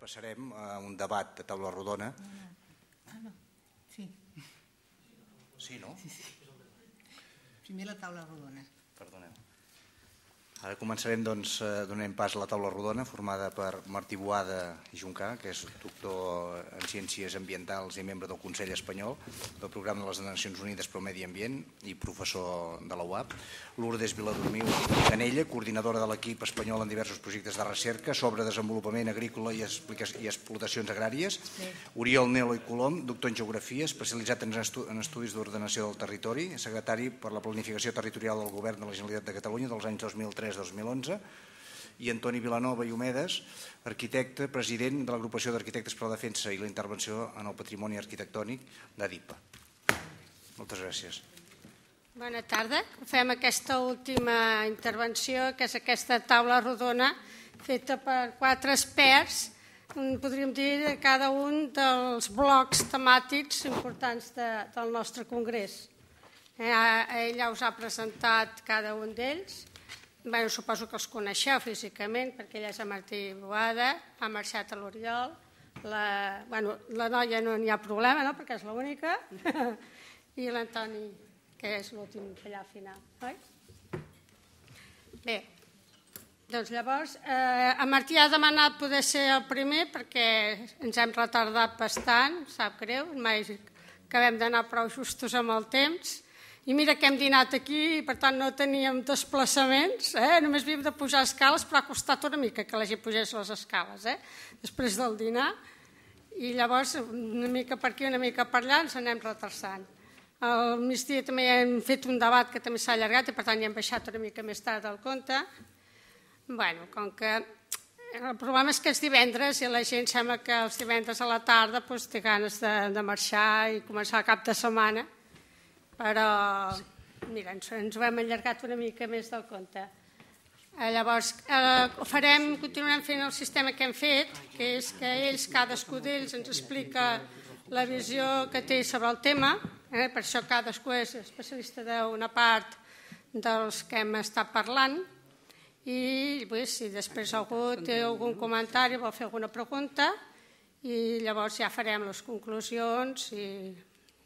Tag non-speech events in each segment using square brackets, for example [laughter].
passarem a un debat de taula rodona. Ah, no. Sí. Sí, no? Sí, sí. Primer la taula rodona. Perdoneu. Ara començarem, doncs, eh, donem pas a la taula rodona formada per Martí Boada i Juncà, que és doctor en Ciències Ambientals i membre del Consell Espanyol del Programa de les Nacions Unides per al Medi Ambient i professor de la UAP, Lourdes Viladormiu Canella, coordinadora de l'equip espanyol en diversos projectes de recerca sobre desenvolupament agrícola i, explotacions agràries, sí. Oriol Nelo i Colom, doctor en Geografia, especialitzat en, estu en estudis d'ordenació del territori, secretari per la Planificació Territorial del Govern de la Generalitat de Catalunya dels anys 2003 2003-2011, i Antoni Vilanova i Homedes, arquitecte, president de l'agrupació d'arquitectes per la defensa i la intervenció en el patrimoni arquitectònic d'ADIPA. Moltes gràcies. Bona tarda. Fem aquesta última intervenció, que és aquesta taula rodona feta per quatre experts, mm, podríem dir, de cada un dels blocs temàtics importants de, del nostre congrés. Eh, ella us ha presentat cada un d'ells bueno, suposo que els coneixeu físicament, perquè ella és a Martí Boada, ha marxat a l'Oriol, la, bueno, la noia no n'hi ha problema, no?, perquè és l'única, [laughs] i l'Antoni, que és l'últim allà al final, oi? Bé, doncs llavors, eh, en Martí ha demanat poder ser el primer perquè ens hem retardat bastant, sap greu, mai que hem d'anar prou justos amb el temps, i mira que hem dinat aquí, per tant no teníem desplaçaments, eh? només havíem de pujar escales, però ha costat una mica que la gent pugés les escales, eh? després del dinar. I llavors, una mica per aquí, una mica per allà, ens anem retarsant. Al migdia també hem fet un debat que també s'ha allargat i per tant ja hem baixat una mica més tard del compte. bueno, com que eh, el problema és que és divendres i la gent sembla que els divendres a la tarda doncs, té ganes de, de marxar i començar el cap de setmana però mira, ens, ens ho hem allargat una mica més del compte. Eh, llavors, eh, farem, continuarem fent el sistema que hem fet, que és que ells, cadascú d'ells, ens explica la visió que té sobre el tema, eh? per això cadascú és especialista d'una part dels que hem estat parlant, i pues, si després algú té algun comentari, vol fer alguna pregunta, i llavors ja farem les conclusions i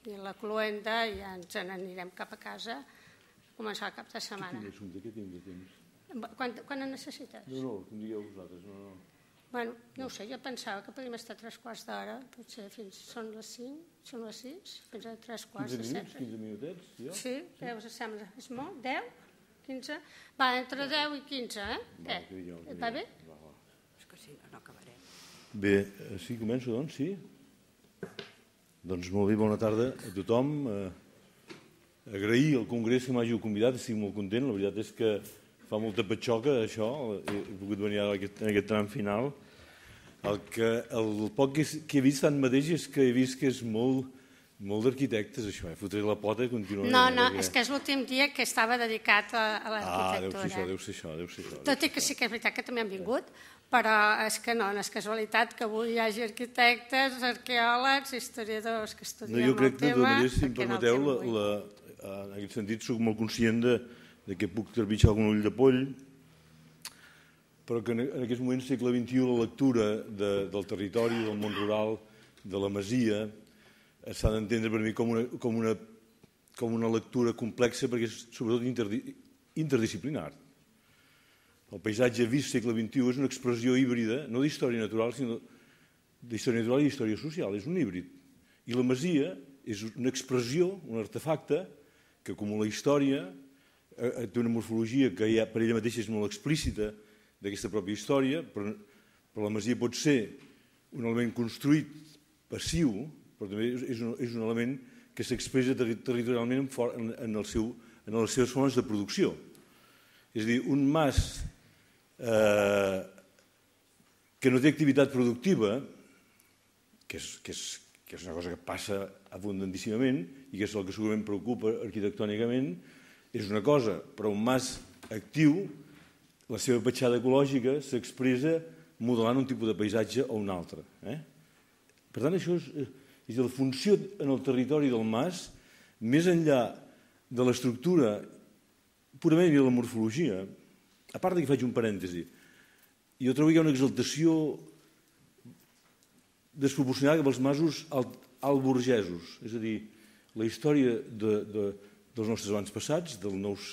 i la cloenda i ja ens n'anirem cap a casa a començar el cap de setmana. Què tingués un dia que tingui temps? Quan, quan en necessites? No, no, un dia vosaltres, no, no. Bueno, no ho sé, jo pensava que podíem estar tres quarts d'hora, potser fins són les cinc, són les sis, fins a tres quarts de set. 15 minutets, jo? Sí, sí. us sembla? És molt? Deu? Quinze? Va, entre deu i quinze, eh? Va, eh? Jo, Et va bé? Va, va. És que sí, no acabarem. Bé, eh, sí, començo doncs, sí? Doncs molt bé, bona tarda a tothom. Eh, agrair al Congrés que m'hagi convidat, estic molt content. La veritat és que fa molta patxoca això, he, he pogut venir ara aquest, en aquest tram final. El, que, el poc que, que he vist mateix és que he vist que és molt, molt d'arquitectes, això. Eh? Fotré la pota i continuaré. No, no, perquè... és que és l'últim dia que estava dedicat a, a l'arquitectura. Ah, deu ser això, eh? deu ser això. Deu ser això deu Tot i que sí que és veritat que també han vingut, però és que no, no és casualitat que avui hi hagi arquitectes, arqueòlegs, historiadors que estudien no, jo crec el que, tema. Jo crec que, si em permeteu, no la, la, en aquest sentit sóc molt conscient de, de que puc trepitjar algun ull de poll, però que en, en moment, segle XXI, la lectura de, del territori, del món rural, de la masia, eh, s'ha d'entendre per mi com una, com, una, com una lectura complexa perquè és sobretot interdisciplinar el paisatge vist segle XXI és una expressió híbrida, no d'història natural, sinó d'història natural i història social, és un híbrid. I la masia és una expressió, un artefacte, que acumula història, eh, eh, té una morfologia que ja per ella mateixa és molt explícita d'aquesta pròpia història, però, la masia pot ser un element construït passiu, però també és un, és un element que s'expressa territorialment en, el seu, en les seves formes de producció. És a dir, un mas eh, que no té activitat productiva, que és, que, és, que és una cosa que passa abundantíssimament i que és el que segurament preocupa arquitectònicament, és una cosa, però un mas actiu, la seva petjada ecològica s'expressa modelant un tipus de paisatge o un altre. Eh? Per tant, això és, és la funció en el territori del mas, més enllà de l'estructura purament i de la morfologia, a part que faig un parèntesi, jo trobo que hi ha una exaltació desproporcionada cap als masos alt, És a dir, la història de, de, dels nostres abans passats, del, nous,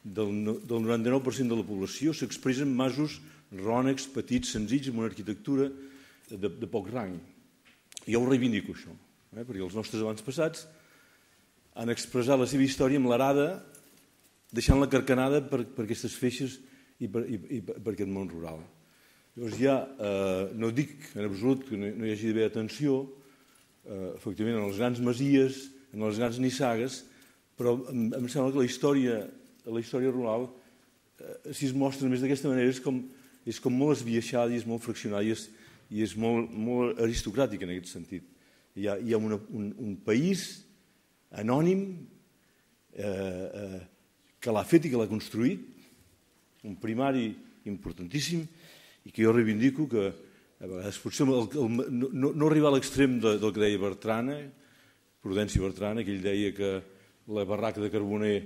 del, del 99% de la població, s'expressa en masos rònecs, petits, senzills, amb una arquitectura de, de poc rang. Jo ho reivindico, això, eh? perquè els nostres abans passats han expressat la seva història amb l'arada, deixant la carcanada per, per aquestes feixes i per, i, i per aquest món rural. Llavors ja eh, no dic en absolut que no, no hi hagi d'haver atenció, eh, efectivament, en les grans masies, en les grans nissagues, però em, em sembla que la història, la història rural, eh, si es mostra més d'aquesta manera, és com, és com molt esbiaixada i és molt fraccionada i és, i és molt, molt aristocràtica en aquest sentit. Hi ha, hi ha una, un, un país anònim eh, eh, que l'ha fet i que l'ha construït un primari importantíssim i que jo reivindico que a vegades potser el, el, no, no arribar a l'extrem de, del que deia Bertrana, Prudenci Bertrana, que ell deia que la barraca de Carboner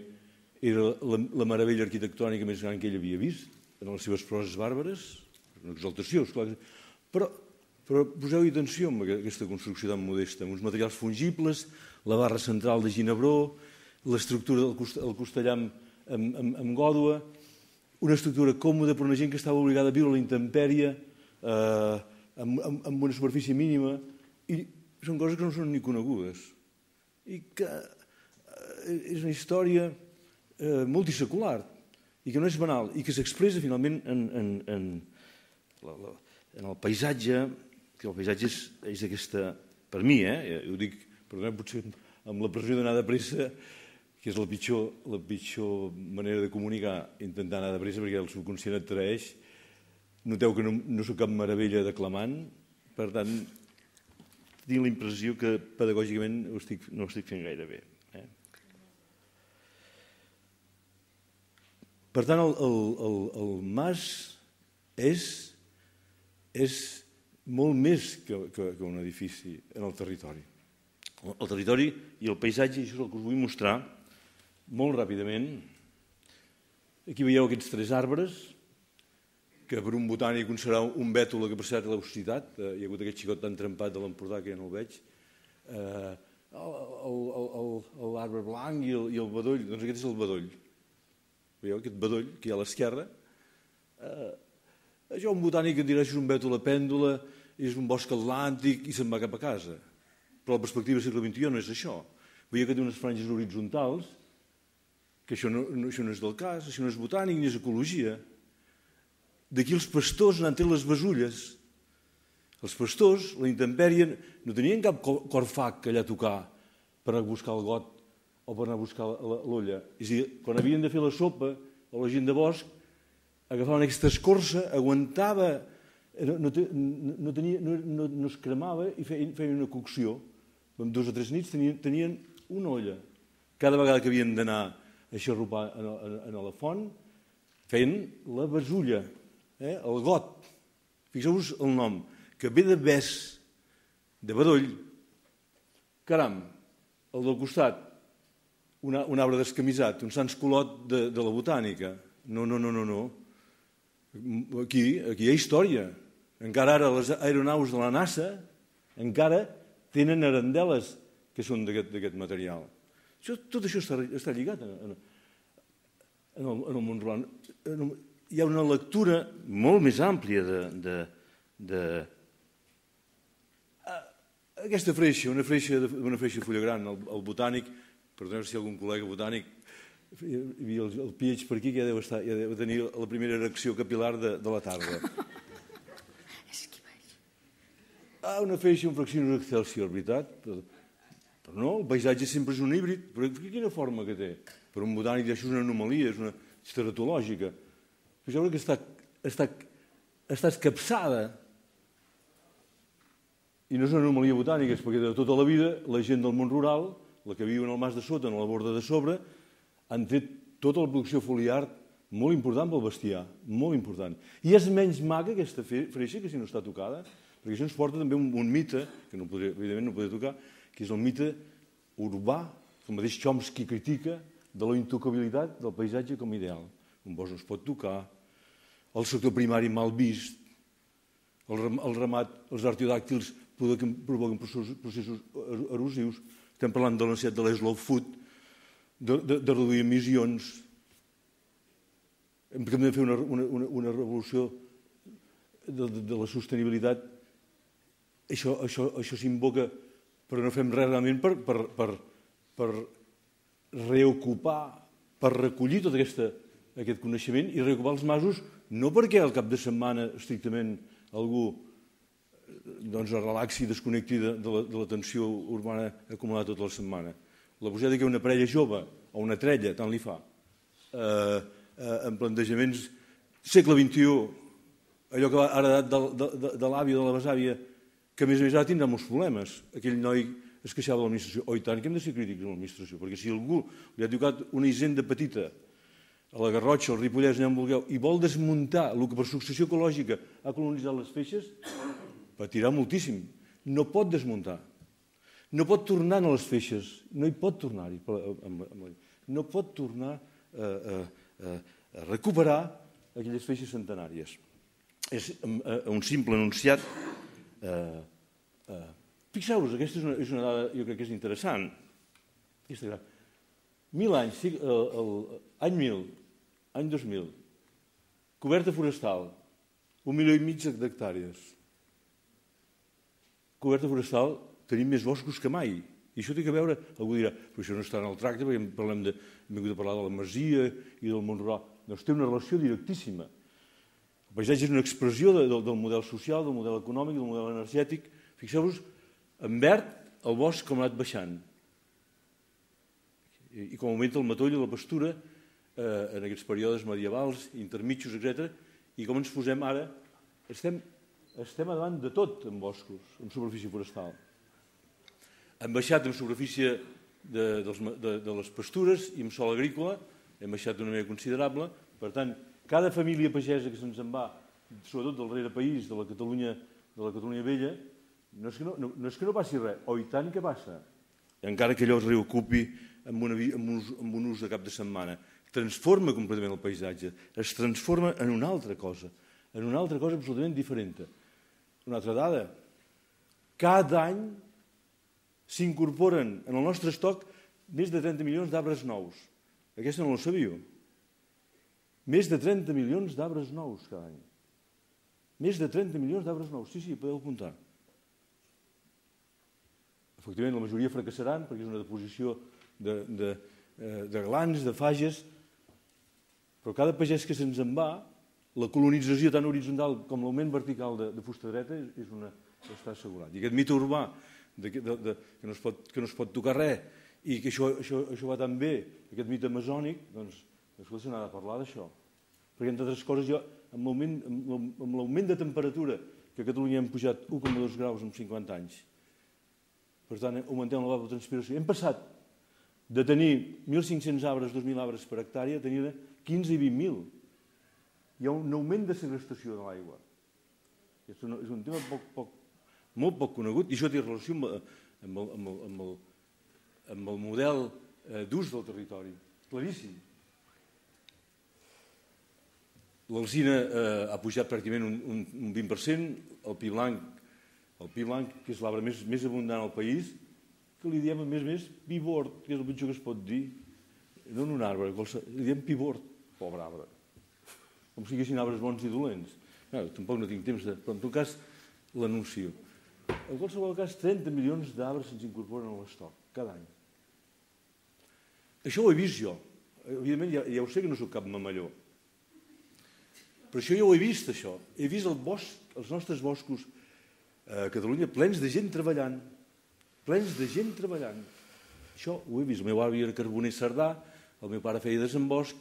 era la, la meravella arquitectònica més gran que ell havia vist en les seves proses bàrbares, una exaltació, esclar. Però, però poseu-hi atenció amb aquesta construcció tan modesta, amb uns materials fungibles, la barra central de Ginebró, l'estructura del cost, amb, amb, amb gòdua, una estructura còmoda per a una gent que estava obligada a viure a la intempèrie, eh, amb, amb, amb una superfície mínima, i són coses que no són ni conegudes. I que eh, és una història eh, multisecular, i que no és banal, i que s'expressa finalment en, en, en, la, la, en el paisatge, que el paisatge és, és aquesta, per mi, eh, eh ho dic, perdoneu, potser amb la pressió d'anar de pressa, que és la pitjor, la pitjor manera de comunicar, intentant anar de pressa perquè el subconscient et traeix. Noteu que no, no sóc cap meravella declamant, per tant, tinc la impressió que pedagògicament ho estic, no ho estic fent gaire bé. Eh? Per tant, el, el, el, el mas és, és molt més que, que, que un edifici en el territori. El, el territori i el paisatge, això és el que us vull mostrar, molt ràpidament. Aquí veieu aquests tres arbres, que per un botànic serà un bètol que per cert l'aucitat, eh, hi ha hagut aquest xicot tan trempat de l'Empordà que ja no el veig, eh, l'arbre blanc i el, i el bedoll, doncs aquest és el bedoll. Veieu aquest bedoll que hi ha a l'esquerra? Eh, això un botànic que dirà és un bètol a pèndola, és un bosc atlàntic i se'n va cap a casa. Però la perspectiva del segle XXI no és això. Veieu que té unes franges horitzontals que això no, no, això no és del cas, això no és botànic ni és ecologia. D'aquí els pastors n'han tret les besulles. Els pastors, la intempèrie, no tenien cap corfac allà a tocar per a buscar el got o per anar a buscar l'olla. És a dir, quan havien de fer la sopa, o la gent de bosc, agafaven aquesta escorça, aguantava, no, no, no, tenia, no, no, no es cremava i feien, feien una cocció. Dos o tres nits tenien, tenien una olla. Cada vegada que havien d'anar aixarrupar en, en, la font, fent la besulla, eh? el got. Fixeu-vos el nom, que ve de bes, de bedoll. Caram, el del costat, una, un arbre descamisat, un sans colot de, de la botànica. No, no, no, no, no. Aquí, aquí hi ha història. Encara ara les aeronaus de la NASA encara tenen arandeles que són d'aquest material. Això, tot això està, està lligat en, en, en, el, en el món rural. En el, hi ha una lectura molt més àmplia de, de, de a, ah, aquesta freixa, una freixa, de, una freixa fulla gran, el, el botànic, perdoneu si algun col·lega botànic, hi havia el, el pieig per aquí que ja deu, estar, ja deu tenir la primera erecció capilar de, de la tarda. [laughs] És que vaig. Ah, una freixa, un fracció, una excelsior, veritat? Però, però no, el paisatge sempre és un híbrid. Però quina forma que té? Per un botànic això és una anomalia, és una estratològica. Jo crec que està, està, està escapçada i no és una anomalia botànica, és perquè de tota la vida la gent del món rural, la que viu en el mas de sota, en la borda de sobre, han tret tota la producció foliar molt important pel bestiar, molt important. I és menys maca aquesta freixa que si no està tocada, perquè això ens porta també un, un mite, que no podré, evidentment no podré tocar, que és el mite urbà el mateix Chomsky critica de la intocabilitat del paisatge com a ideal. Un bosc no es pot tocar, el sector primari mal vist, el ramat, els artiodàctils provoquen processos er-, erosius, estem parlant de l'ansiat de l'eslow food, de, de, de reduir emissions, hem de fer una, una, una revolució de, de, de la sostenibilitat. Això, això, això s'invoca però no fem res realment per, per, per, per reocupar, per recollir tot aquesta, aquest coneixement i reocupar els masos no perquè al cap de setmana estrictament algú eh, doncs, es relaxi i desconnecti de, de, la, de la tensió urbana acumulada tota la setmana. La possibilitat que una parella jove o una trella, tant li fa, eh, eh, en plantejaments segle XXI, allò que va heredat de, de, de, de l'àvia o de la besàvia, que més ara tindrà molts problemes. Aquell noi es queixava de l'administració. Oh, i tant que hem de ser crítics amb l'administració, perquè si algú li ha tocat una hisenda petita a la Garrotxa, al Ripollès, allà on vulgueu, i vol desmuntar el que per successió ecològica ha colonitzat les feixes, patirà moltíssim. No pot desmuntar. No pot tornar a les feixes. No hi pot tornar. Eh, no pot tornar a, a, a, a recuperar aquelles feixes centenàries. És eh, un simple enunciat Eh, eh. Fixeu-vos, aquesta és una, és una dada, jo crec que és interessant. Aquesta gran. Mil anys, el, eh, el, any 1000, any 2000, coberta forestal, un milió i mig d'hectàrees. Coberta forestal, tenim més boscos que mai. I això té que veure, algú dirà, però això no està en el tracte perquè parlem de, hem vingut a parlar de la masia i del món rural. Doncs té una relació directíssima paisatge és una expressió de, del, del model social, del model econòmic, del model energètic. Fixeu-vos, en verd, el bosc com ha anat baixant. I, i com augmenta el matoll i la pastura eh, en aquests períodes medievals, intermitjos, etc. I com ens posem ara, estem, estem davant de tot en boscos, en superfície forestal. Hem baixat en superfície de, de, de les pastures i en sol agrícola, hem baixat d'una manera considerable, per tant, cada família pagesa que se'ns en va, sobretot del rere país, de la Catalunya, de la Catalunya vella, no és, que no, no, no és que no passi res, o i tant que passa. I encara que allò es reocupi amb, una, amb, un, amb un ús de cap de setmana, transforma completament el paisatge, es transforma en una altra cosa, en una altra cosa absolutament diferent. Una altra dada, cada any s'incorporen en el nostre estoc més de 30 milions d'arbres nous. Aquesta no la sabíeu. Més de 30 milions d'arbres nous cada any. Més de 30 milions d'arbres nous. Sí, sí, podeu apuntar. Efectivament, la majoria fracassaran perquè és una deposició de, de, eh, de glans, de fages, però cada pagès que se'ns en va, la colonització tan horitzontal com l'augment vertical de, de fusta dreta és una, està assegurat. I aquest mite urbà de, de, de, que, no es pot, que no es pot tocar res i que això, això, això va tan bé, aquest mite amazònic, doncs, escolta, se n'ha de parlar d'això perquè entre altres coses jo, amb l'augment de temperatura que a Catalunya hem pujat 1,2 graus en 50 anys, per tant, eh, augmentem la evapotranspiració. Hem passat de tenir 1.500 arbres, 2.000 arbres per hectàrea, a tenir 15 i 20.000. Hi ha un augment de segrestació de l'aigua. És un, és un tema poc, poc, molt poc conegut i això té relació amb, eh, amb, el, amb, el, amb, el, amb el model eh, d'ús del territori. Claríssim. L'alzina eh, ha pujat pràcticament un, un, un 20%, el pi blanc, el pi blanc que és l'arbre més, més abundant al país, que li diem, a més a més, pivort, que és el pitjor que es pot dir. No un arbre, li diem pivort, pobre arbre. Com si haguessin arbres bons i dolents. No, tampoc no tinc temps de... Però en tot cas, l'anuncio. En qualsevol cas, 30 milions d'arbres se'ns incorporen a l'estoc, cada any. Això ho he vist jo. Evidentment, ja, ja ho sé que no sóc cap mamalló, però això jo ho he vist, això. He vist el bosc, els nostres boscos a Catalunya plens de gent treballant. Plens de gent treballant. Això ho he vist. El meu avi era carboner sardà, el meu pare feia desembosc.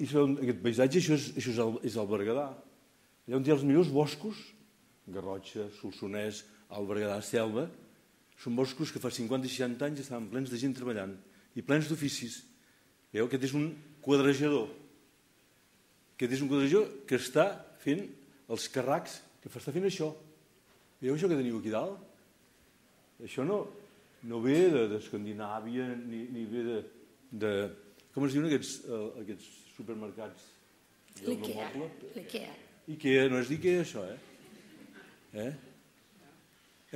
I segons aquest paisatge, això és, això és, el, és el Berguedà. Allà on hi ha els millors boscos, Garrotxa, Solsonès, el Berguedà, Selva, són boscos que fa 50 i 60 anys estaven plens de gent treballant i plens d'oficis. Veieu, aquest és un quadrejador que és un contagio que està fent els carracs, que està fent això. Veieu això que teniu aquí dalt? Això no, no ve d'Escandinàvia, de, ni, ni ve de, de... Com es diuen aquests, eh, aquests supermercats? L'Ikea. L'Ikea. no és d'Ikea això, eh? eh?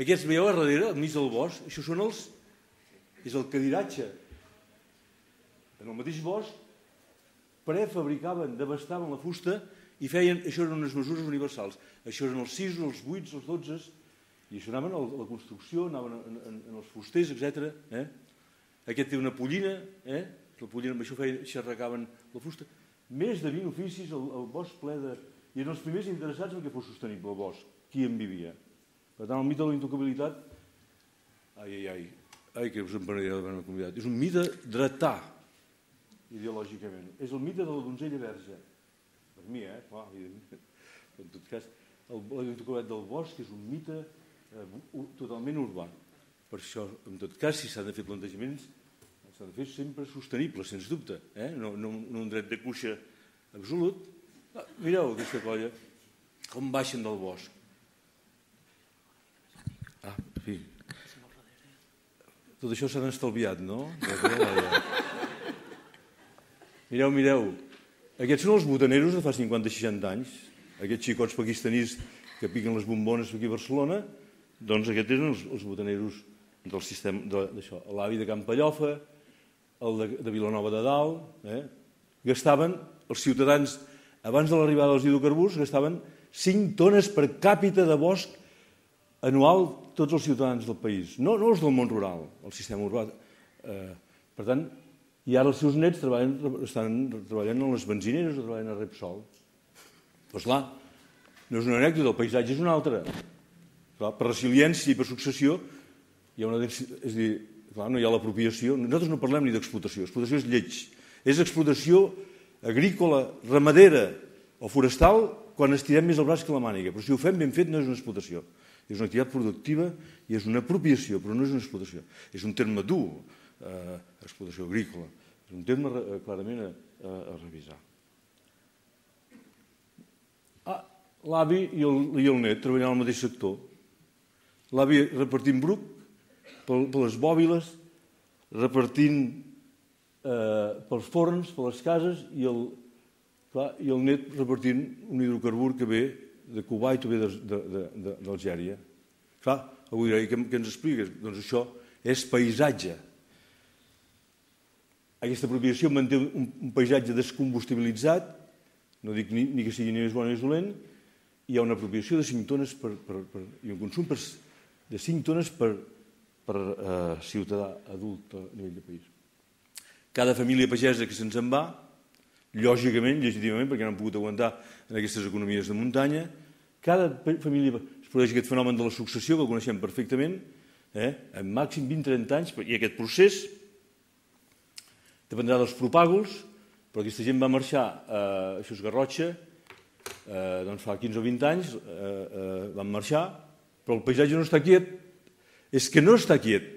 Aquests veieu a darrere, al mig del bosc, això són els... és el cadiratge. En el mateix bosc prefabricaven, devastaven la fusta i feien, això eren unes mesures universals, això eren els 6, els 8, els 12, i això anaven a la construcció, anaven en, en, en els fusters, etc. Eh? Aquest té una pollina, eh? la pollina amb això feien, xerracaven la fusta. Més de 20 oficis, el, el bosc ple de... I eren els primers interessats en que fos sostenible el bosc, qui en vivia. Per tant, el mite de la intocabilitat, ai, ai, ai, ai que us em parlaré d'haver-me convidat, és un mite dretar ideològicament. És el mite de la donzella verge. Per mi, eh? Clar, evidentment. En tot cas, l'Intocolet del Bosc és un mite eh, totalment urbà. Per això, en tot cas, si s'han de fer plantejaments, s'han de fer sempre sostenibles, sens dubte. Eh? No, no, no un dret de cuixa absolut. Ah, mireu aquesta colla, com baixen del bosc. Ah, sí. Tot això s'han estalviat, no? De Mireu, mireu, aquests són els botaneros de fa 50 60 anys, aquests xicots pakistanis que piquen les bombones aquí a Barcelona, doncs aquests eren els, els botaneros del sistema d'això. De, L'avi de Campallofa, el de, de Vilanova de Dalt, eh? gastaven, els ciutadans, abans de l'arribada dels hidrocarburs, gastaven 5 tones per càpita de bosc anual tots els ciutadans del país, no, no els del món rural, el sistema urbà. Eh, per tant, i ara els seus nets treballen, estan treballant en les benzineres o treballen a Repsol. Doncs clar, no és una anècdota, el paisatge és una altra. Clar, per resiliència i per successió hi ha una... És dir, clar, no hi ha l'apropiació. Nosaltres no parlem ni d'explotació, explotació és lleig. És explotació agrícola, ramadera o forestal quan estirem més el braç que la màniga. Però si ho fem ben fet no és una explotació. És una activitat productiva i és una apropiació, però no és una explotació. És un terme dur, eh, explotació agrícola. És un tema eh, clarament a, a, revisar. Ah, L'avi i, el, i el net treballant al mateix sector. L'avi repartint bruc per, per les bòbiles, repartint eh, pels forns, per les cases, i el, clar, i el net repartint un hidrocarbur que ve de Cuba i ve d'Algèria. Clar, avui diré, què, què ens expliques? Doncs això és paisatge. Aquesta apropiació manté un, un paisatge descombustibilitzat, no dic ni, ni que sigui ni més bona ni més dolent, hi ha una apropiació de 5 tones per, per, per, i un consum per, de 5 tones per, per eh, ciutadà adult a nivell de país. Cada família pagesa que se'ns en va, lògicament, legítimament, perquè no han pogut aguantar en aquestes economies de muntanya, cada família es produeix aquest fenomen de la successió, que el coneixem perfectament, eh? en màxim 20-30 anys, i aquest procés dependrà dels propàgols, però aquesta gent va marxar a Xusgarrotxa eh, doncs fa 15 o 20 anys, eh, eh, van marxar, però el paisatge no està quiet, és que no està quiet.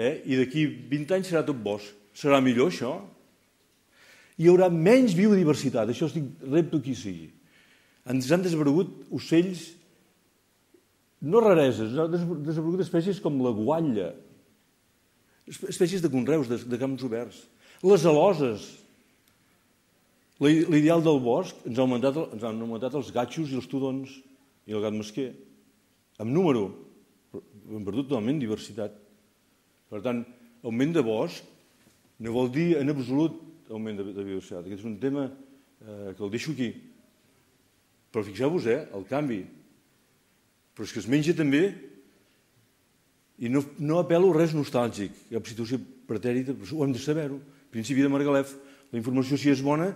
Eh? I d'aquí 20 anys serà tot bosc. Serà millor això? Hi haurà menys biodiversitat, això estic repto qui sigui. Ens han desbregut ocells, no rareses, han desbregut espècies com la guatlla, espècies de conreus, de, de camps oberts. Les aloses. L'ideal del bosc ens, ha augmentat, ens han augmentat els gatxos i els tudons i el gat mesquer. Amb número. Hem perdut totalment diversitat. Per tant, augment de bosc no vol dir en absolut augment de, de biodiversitat. Aquest és un tema eh, que el deixo aquí. Però fixeu-vos, eh, el canvi. Però és que es menja també i no, no apel·lo res nostàlgic, cap situació pretèrita, doncs, ho hem de saber-ho. Principi de Margalef, la informació, si és bona,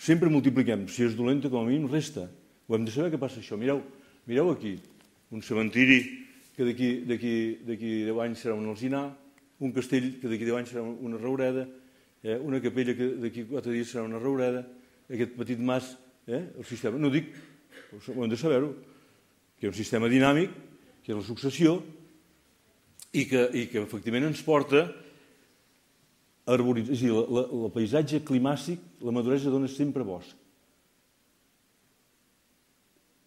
sempre multipliquem. Si és dolenta, com a mínim, resta. Ho hem de saber què passa això. Mireu, mireu aquí, un cementiri que d'aquí 10 anys serà un alzinar, un castell que d'aquí 10 anys serà una raureda, eh, una capella que d'aquí 4 dies serà una raureda, aquest petit mas, eh, el sistema, no dic, ho hem de saber-ho, que és un sistema dinàmic, que és la successió, i que, i que efectivament ens porta a arboritzar. És a dir, la, la, paisatge climàtic, la maduresa dona sempre bosc.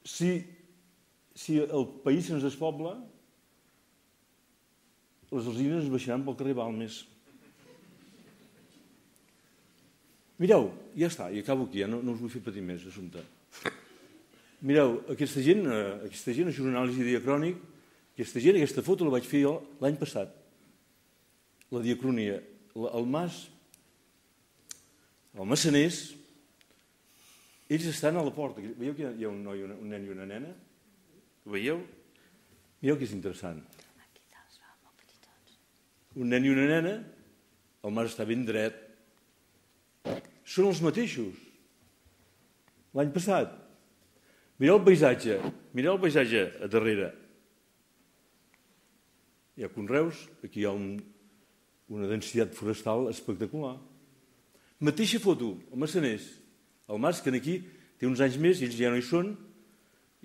Si, si el país se'ns despobla, les alzines baixaran pel carrer Balmes. Mireu, ja està, i acabo aquí, ja no, no us vull fer patir més, assumpte. Mireu, aquesta gent, eh, aquesta gent, això és una anàlisi diacrònica, aquesta gent, aquesta foto la vaig fer l'any passat. La diacronia, el mas, el massaners, ells estan a la porta. Veieu que hi ha un noi, un nen i una nena? Ho veieu? Mireu que és interessant. Aquí dalt, molt petitons. Un nen i una nena, el mar està ben dret. Són els mateixos. L'any passat. Mireu el paisatge, mireu el paisatge a darrere hi ha conreus, aquí hi ha un, una densitat forestal espectacular. Mateixa foto, el Massaners, el Mas, que aquí té uns anys més, ells ja no hi són,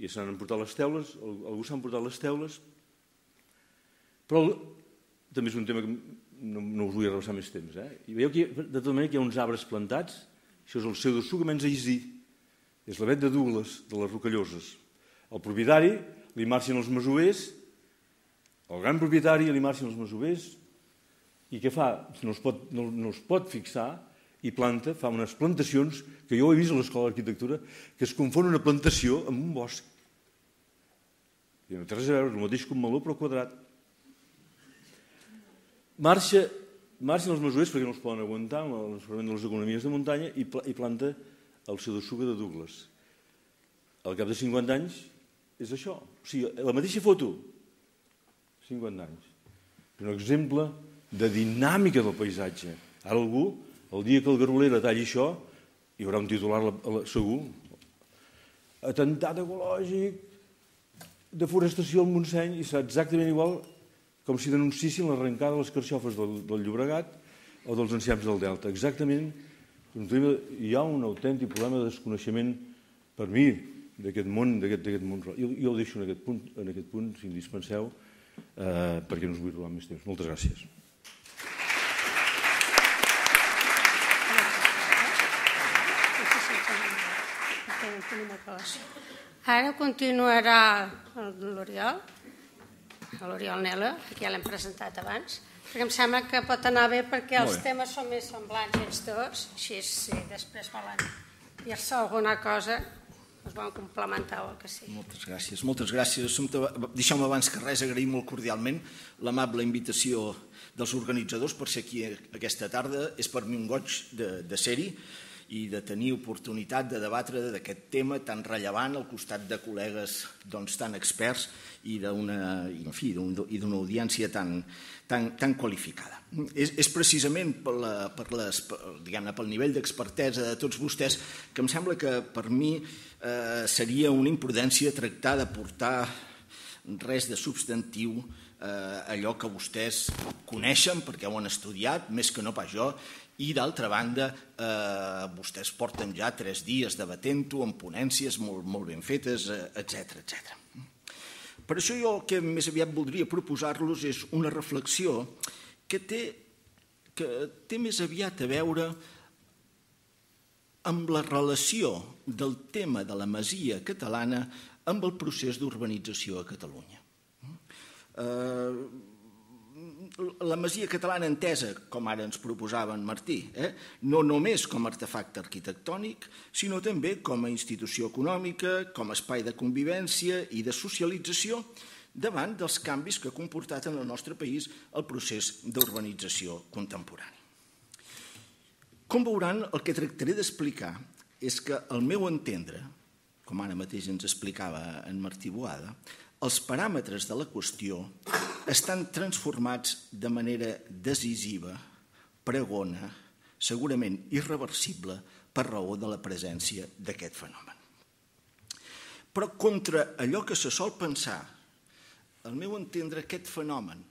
i s'han emportat les teules, algú s'ha emportat les teules, però el, també és un tema que no, no us vull arrebassar més temps. Eh? I veieu que de tota manera que hi ha uns arbres plantats, això és el seu dos que menys a Isí, és la vet de Douglas, de les Rocalloses. El propietari li marxen els mesuers el gran propietari li marxen els masovers i què fa? No es pot, no, no es pot fixar i planta, fa unes plantacions, que jo he vist a l'escola d'arquitectura, que es confon una plantació amb un bosc. I no té res a veure, el mateix que un meló però quadrat. Marxa, marxen els masovers perquè no els poden aguantar amb el de les economies de muntanya i, pla, i planta el pseudosuga de Douglas. Al cap de 50 anys és això. O sigui, la mateixa foto, 50 anys. És un exemple de dinàmica del paisatge. Ara algú, el dia que el Garolera talli això, hi haurà un titular la, segur. Atentat ecològic, deforestació al Montseny, i serà exactament igual com si denunciessin l'arrencada de les carxofes del, del Llobregat o dels enciams del Delta. Exactament, hi ha un autèntic problema de desconeixement per mi d'aquest món, d'aquest món. Jo, jo ho deixo en aquest punt, en aquest punt si em dispenseu, eh, perquè no us vull robar més temps. Moltes gràcies. Ara continuarà l'Oriol, l'Oriol Nela, que ja l'hem presentat abans, perquè em sembla que pot anar bé perquè els temes són més semblants els tots, així si després volen dir-se alguna cosa es van complementar el que sí. Moltes gràcies, moltes gràcies. deixeu-me abans que res agrair molt cordialment l'amable invitació dels organitzadors per ser aquí aquesta tarda. És per mi un goig de, de ser-hi i de tenir oportunitat de debatre d'aquest tema tan rellevant al costat de col·legues doncs, tan experts i d'una en d'una audiència tan, tan, tan qualificada. És, és precisament per la, per les, per, pel nivell d'expertesa de tots vostès que em sembla que per mi eh, seria una imprudència tractar de portar res de substantiu eh, allò que vostès coneixen perquè ho han estudiat, més que no pas jo, i d'altra banda, eh, vostès porten ja tres dies debatent-ho amb ponències molt, molt ben fetes, etc eh, etc. Per això jo el que més aviat voldria proposar-los és una reflexió que té, que té més aviat a veure amb amb la relació del tema de la masia catalana amb el procés d'urbanització a Catalunya. Eh, la masia catalana entesa, com ara ens proposava en Martí, eh? no només com a artefacte arquitectònic, sinó també com a institució econòmica, com a espai de convivència i de socialització davant dels canvis que ha comportat en el nostre país el procés d'urbanització contemporani. Com veuran, el que tractaré d'explicar és que, el meu entendre, com ara mateix ens explicava en Martí Boada, els paràmetres de la qüestió estan transformats de manera decisiva, pregona, segurament irreversible, per raó de la presència d'aquest fenomen. Però contra allò que se sol pensar, al meu entendre aquest fenomen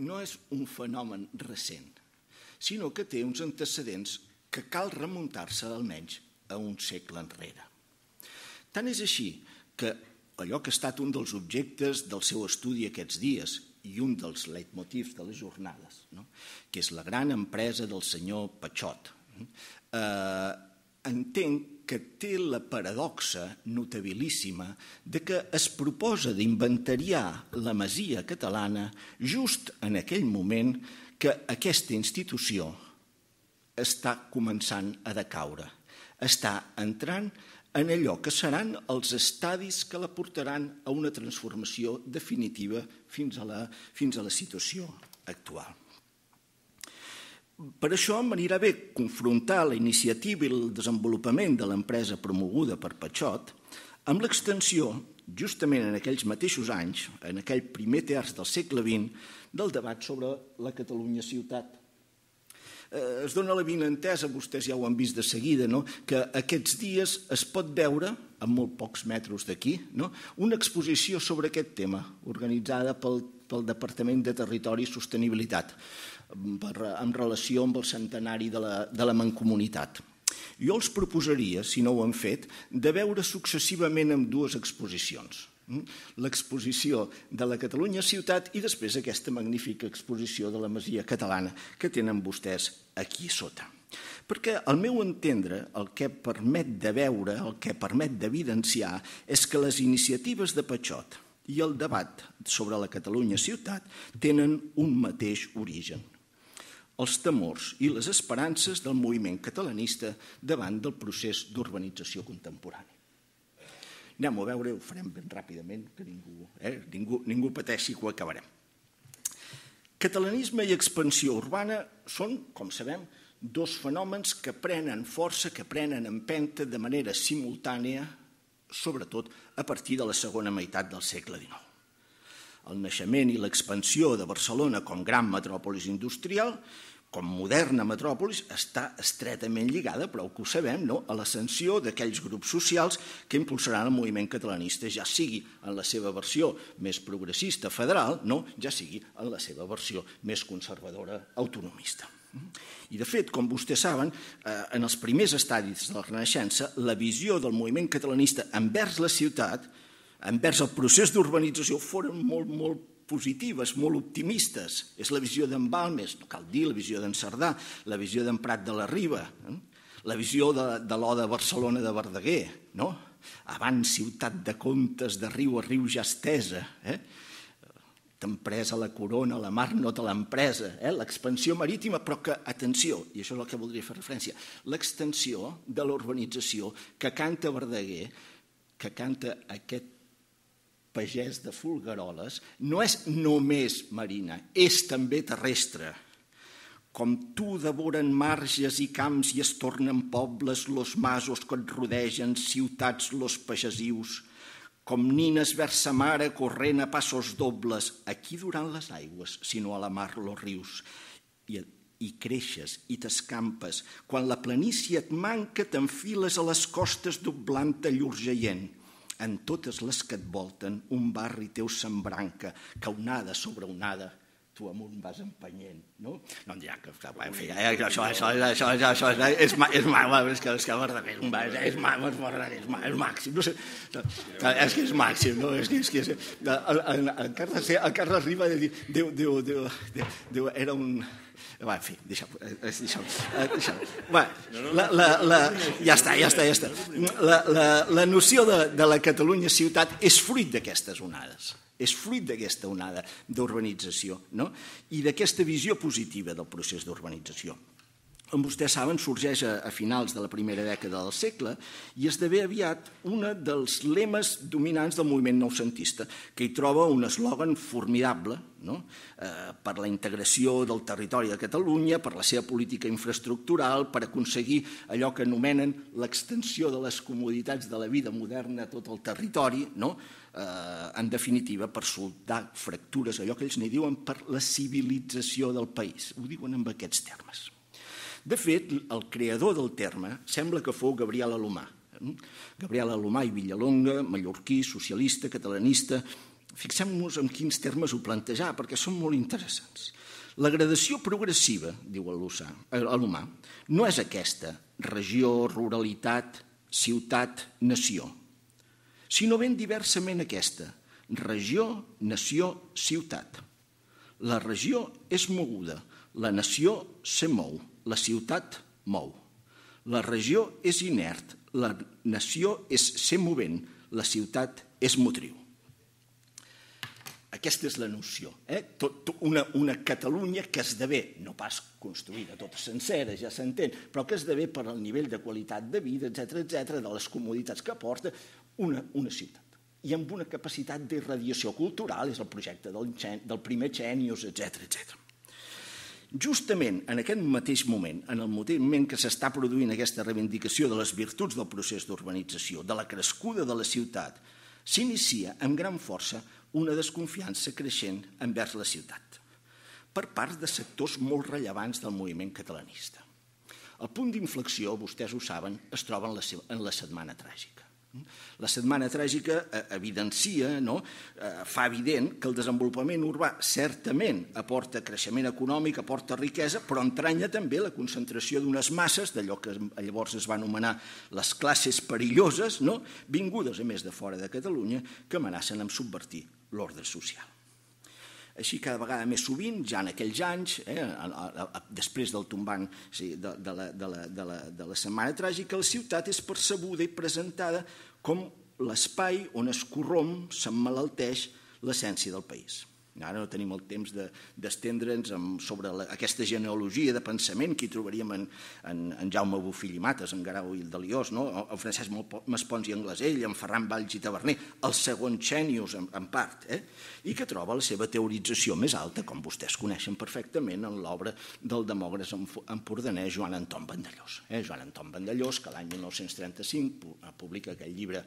no és un fenomen recent, sinó que té uns antecedents que cal remuntar-se almenys a un segle enrere. Tant és així que allò que ha estat un dels objectes del seu estudi aquests dies i un dels leitmotivs de les jornades, no? que és la gran empresa del senyor Pachot, eh, entenc que té la paradoxa notabilíssima de que es proposa d'inventariar la masia catalana just en aquell moment que aquesta institució està començant a decaure. Està entrant en allò que seran els estadis que la portaran a una transformació definitiva fins a la, fins a la situació actual. Per això m'anirà bé confrontar la iniciativa i el desenvolupament de l'empresa promoguda per Patxot amb l'extensió, justament en aquells mateixos anys, en aquell primer terç del segle XX, del debat sobre la Catalunya ciutat Eh, es dona la vinentesa, vostès ja ho han vist de seguida, no? que aquests dies es pot veure, a molt pocs metres d'aquí, no? una exposició sobre aquest tema, organitzada pel, pel Departament de Territori i Sostenibilitat, per, en eh, relació amb el centenari de la, de la Mancomunitat. Jo els proposaria, si no ho han fet, de veure successivament amb dues exposicions hm? l'exposició de la Catalunya Ciutat i després aquesta magnífica exposició de la Masia Catalana que tenen vostès aquí sota. Perquè, al meu entendre, el que permet de veure, el que permet d'evidenciar, és que les iniciatives de Patxot i el debat sobre la Catalunya ciutat tenen un mateix origen, els temors i les esperances del moviment catalanista davant del procés d'urbanització contemporani. Anem a veure, ho farem ben ràpidament, que ningú, eh, ningú, ningú pateixi que ho acabarem. Catalanisme i expansió urbana són, com sabem, dos fenòmens que prenen força, que prenen empenta de manera simultània, sobretot a partir de la segona meitat del segle XIX. El naixement i l'expansió de Barcelona com gran metròpolis industrial com moderna metròpolis, està estretament lligada, però que ho sabem, no? a l'ascensió d'aquells grups socials que impulsaran el moviment catalanista, ja sigui en la seva versió més progressista federal, no? ja sigui en la seva versió més conservadora autonomista. I de fet, com vostès saben, eh, en els primers estadis de la Renaixença, la visió del moviment catalanista envers la ciutat, envers el procés d'urbanització, foren molt, molt positives, molt optimistes. És la visió d'en Balmes, no cal dir, la visió d'en Cerdà, la visió d'en Prat de la Riba, eh? la visió de, de l'Oda Barcelona de Verdaguer, no? abans ciutat de comptes de riu a riu ja estesa, eh? t'empresa la corona, la mar no te l'empresa, eh? l'expansió marítima, però que, atenció, i això és el que voldria fer referència, l'extensió de l'urbanització que canta Verdaguer, que canta aquest pagès de Fulgaroles no és només marina, és també terrestre. Com tu devoren marges i camps i es tornen pobles los masos que et rodegen, ciutats los pagesius, com nines vers sa mare corrent a passos dobles, aquí durant les aigües, sinó a la mar los rius. I, i creixes i t'escampes. Quan la planícia et manca, t'enfiles a les costes doblant-te llurgeient en totes les que et volten, un barri teu s'embranca, que onada sobre onada tu amunt vas empenyent, no? No, ja, que, en fi, eh, això, això, això, això, això, és, és, és maco, eh? és que, és que Verdaguer és, és maco, és Verdaguer, és, és màxim, no sé, és que és màxim, no? És que, és que és, eh, el, el, el, Carles, el Carles Riba de dir, Déu, Déu, era un, va, en fi, deixa'm. ho eh, eh, Deixeu eh, deixeu la, la, la, ja està, ja està, ja està. La, la, la noció de, de la Catalunya ciutat és fruit d'aquestes onades és fruit d'aquesta onada d'urbanització no? i d'aquesta visió positiva del procés d'urbanització com vostès saben, sorgeix a, a finals de la primera dècada del segle i esdevé aviat un dels lemes dominants del moviment noucentista, que hi troba un eslògan formidable no? eh, per la integració del territori de Catalunya, per la seva política infraestructural, per aconseguir allò que anomenen l'extensió de les comoditats de la vida moderna a tot el territori, no? eh, en definitiva, per soldar fractures, allò que ells ne diuen per la civilització del país. Ho diuen amb aquests termes. De fet, el creador del terme sembla que fou Gabriel Alomar. Eh? Gabriel Alomar i Villalonga, mallorquí, socialista, catalanista... Fixem-nos en quins termes ho plantejar, perquè són molt interessants. La gradació progressiva, diu eh, Alomar, no és aquesta, regió, ruralitat, ciutat, nació, sinó ben diversament aquesta, regió, nació, ciutat. La regió és moguda, la nació se mou la ciutat mou. La regió és inert, la nació és ser movent, la ciutat és motriu. Aquesta és la noció. Eh? Tot, una, una Catalunya que esdevé, no pas construïda tota sencera, ja s'entén, però que esdevé per al nivell de qualitat de vida, etc etc de les comoditats que aporta, una, una ciutat. I amb una capacitat d'irradiació cultural, és el projecte del, del primer genius, etc etc. Justament en aquest mateix moment, en el moment que s'està produint aquesta reivindicació de les virtuts del procés d'urbanització, de la crescuda de la ciutat, s'inicia amb gran força una desconfiança creixent envers la ciutat per part de sectors molt rellevants del moviment catalanista. El punt d'inflexió, vostès ho saben, es troba en la, en la setmana tràgica. La setmana tràgica eh, evidencia, no? Eh, fa evident que el desenvolupament urbà certament aporta creixement econòmic, aporta riquesa, però entranya també la concentració d'unes masses, d'allò que llavors es va anomenar les classes perilloses, no? vingudes a més de fora de Catalunya, que amenacen amb subvertir l'ordre social així cada vegada més sovint, ja en aquells anys, eh, a, a, a, després del tombant sí, de, de, la, de, la, de, la, de la Setmana Tràgica, la ciutat és percebuda i presentada com l'espai on es corromp, s'emmalalteix l'essència del país. Ara no tenim el temps d'estendre'ns de, sobre la, aquesta genealogia de pensament que hi trobaríem en, en, en Jaume Bofill i Mates, en Garau i el Deliós, no? en Francesc Maspons i Anglesell, en Ferran Valls i Taverner, el segon genius en, en part, eh? i que troba la seva teorització més alta, com vostès coneixen perfectament, en l'obra del demògraf empordanès Joan Anton Vandellós. Eh? Joan Anton Vandellós, que l'any 1935 publica aquell llibre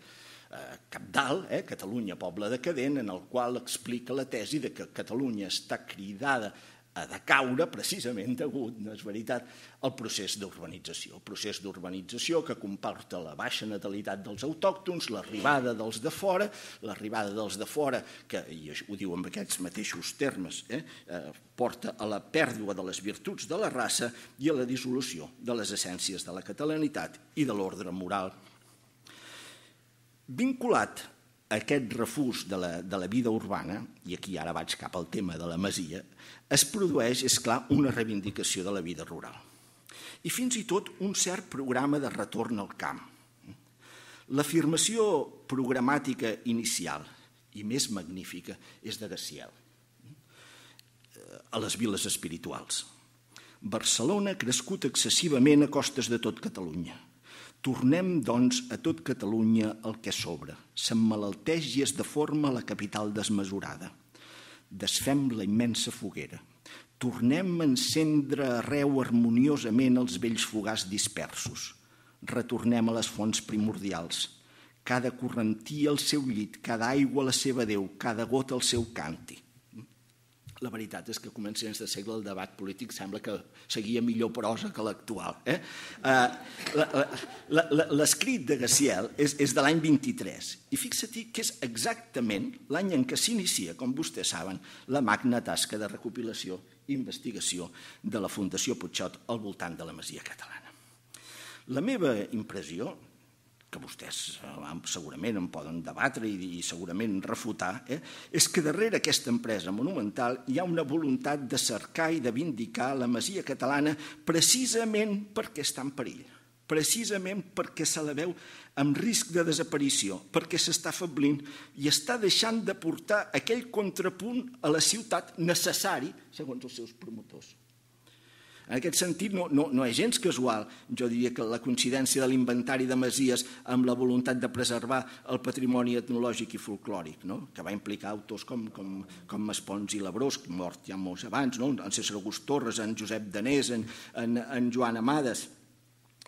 cap eh, capdalt, eh, Catalunya, poble decadent, en el qual explica la tesi de que Catalunya està cridada a decaure precisament degut, no és veritat, al procés d'urbanització. El procés d'urbanització que comporta la baixa natalitat dels autòctons, l'arribada dels de fora, l'arribada dels de fora, que, i ho diu amb aquests mateixos termes, eh, eh, porta a la pèrdua de les virtuts de la raça i a la dissolució de les essències de la catalanitat i de l'ordre moral Vinculat a aquest refús de la, de la vida urbana, i aquí ara vaig cap al tema de la masia, es produeix, és clar, una reivindicació de la vida rural. I fins i tot un cert programa de retorn al camp. L'afirmació programàtica inicial i més magnífica és de Gaciel, eh, a les viles espirituals. Barcelona ha crescut excessivament a costes de tot Catalunya – Tornem, doncs, a tot Catalunya el que sobra. S'emmalalteix i es deforma la capital desmesurada. Desfem la immensa foguera. Tornem a encendre arreu harmoniosament els vells fogars dispersos. Retornem a les fonts primordials. Cada correntí al seu llit, cada aigua a la seva Déu, cada gota al seu càntic la veritat és que a començaments de segle el debat polític sembla que seguia millor prosa que l'actual. Eh? Uh, L'escrit de Gaciel és, és de l'any 23 i fixa-t'hi que és exactament l'any en què s'inicia, com vostès saben, la magna tasca de recopilació i investigació de la Fundació Puigxot al voltant de la Masia Catalana. La meva impressió que vostès eh, segurament en poden debatre i, segurament refutar, eh? és que darrere aquesta empresa monumental hi ha una voluntat de cercar i de vindicar la masia catalana precisament perquè està en perill, precisament perquè se la veu amb risc de desaparició, perquè s'està afeblint i està deixant de portar aquell contrapunt a la ciutat necessari, segons els seus promotors. En aquest sentit, no, no, no és gens casual, jo diria que la coincidència de l'inventari de Masies amb la voluntat de preservar el patrimoni etnològic i folclòric, no? que va implicar autors com, com, com Maspons i Labrós, mort ja molts abans, no? en César August Torres, en Josep Danés, en, en, en Joan Amades,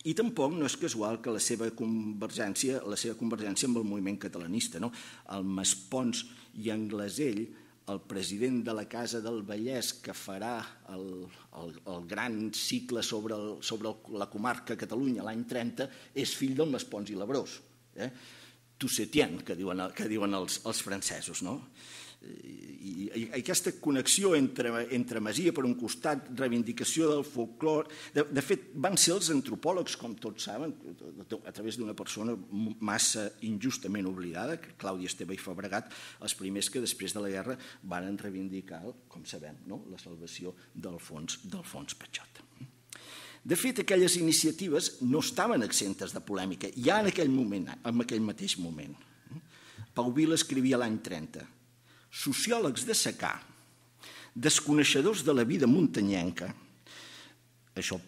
i tampoc no és casual que la seva convergència, la seva convergència amb el moviment catalanista, no? el Maspons i Anglesell el president de la Casa del Vallès que farà el, el, el gran cicle sobre, el, sobre el, la comarca Catalunya l'any 30 és fill del Maspons i Labrós. Eh? Tussetian, que diuen, que diuen els, els francesos. No? Eh, i, i aquesta connexió entre, entre Masia, per un costat, reivindicació del folclor... De, de fet, van ser els antropòlegs, com tots saben, a través d'una persona massa injustament oblidada, que Clàudia Esteve i Fabregat, els primers que després de la guerra van reivindicar, com sabem, no? la salvació del fons, del fons Patxot. De fet, aquelles iniciatives no estaven exemptes de polèmica, ja en aquell moment, en aquell mateix moment. Pau Vila escrivia l'any 30, sociòlegs de secà, desconeixedors de la vida muntanyenca, això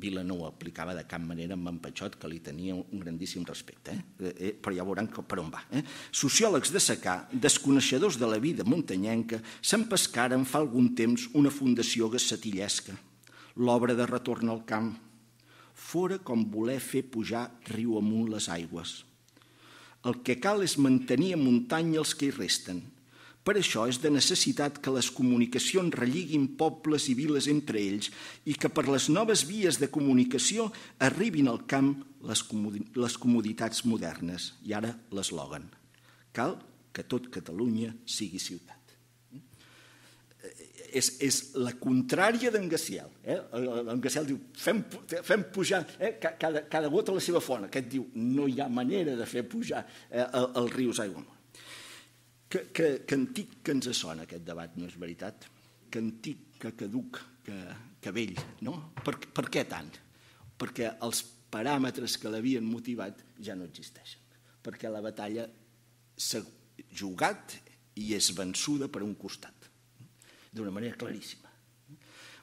Vila no ho aplicava de cap manera amb en Patxot, que li tenia un grandíssim respecte, eh? eh, eh però ja veuran per on va. Eh? Sociòlegs de secà, desconeixedors de la vida muntanyenca, s'empescaren fa algun temps una fundació gassatillesca, l'obra de retorn al camp, fora com voler fer pujar riu amunt les aigües. El que cal és mantenir a muntanya els que hi resten, per això és de necessitat que les comunicacions relliguin pobles i viles entre ells i que per les noves vies de comunicació arribin al camp les, comoditats modernes. I ara l'eslògan. Cal que tot Catalunya sigui ciutat. Eh, és, és la contrària d'en Gaciel. Eh? En Gaciel diu, fem, fem pujar eh? cada, cada gota a la seva font. Aquest diu, no hi ha manera de fer pujar eh, els el riu que, que, que antic que ens sona aquest debat, no és veritat? Que antic, que caduc, que, que vell, no? Per, per què tant? Perquè els paràmetres que l'havien motivat ja no existeixen. Perquè la batalla s'ha jugat i és vençuda per un costat, d'una manera claríssima.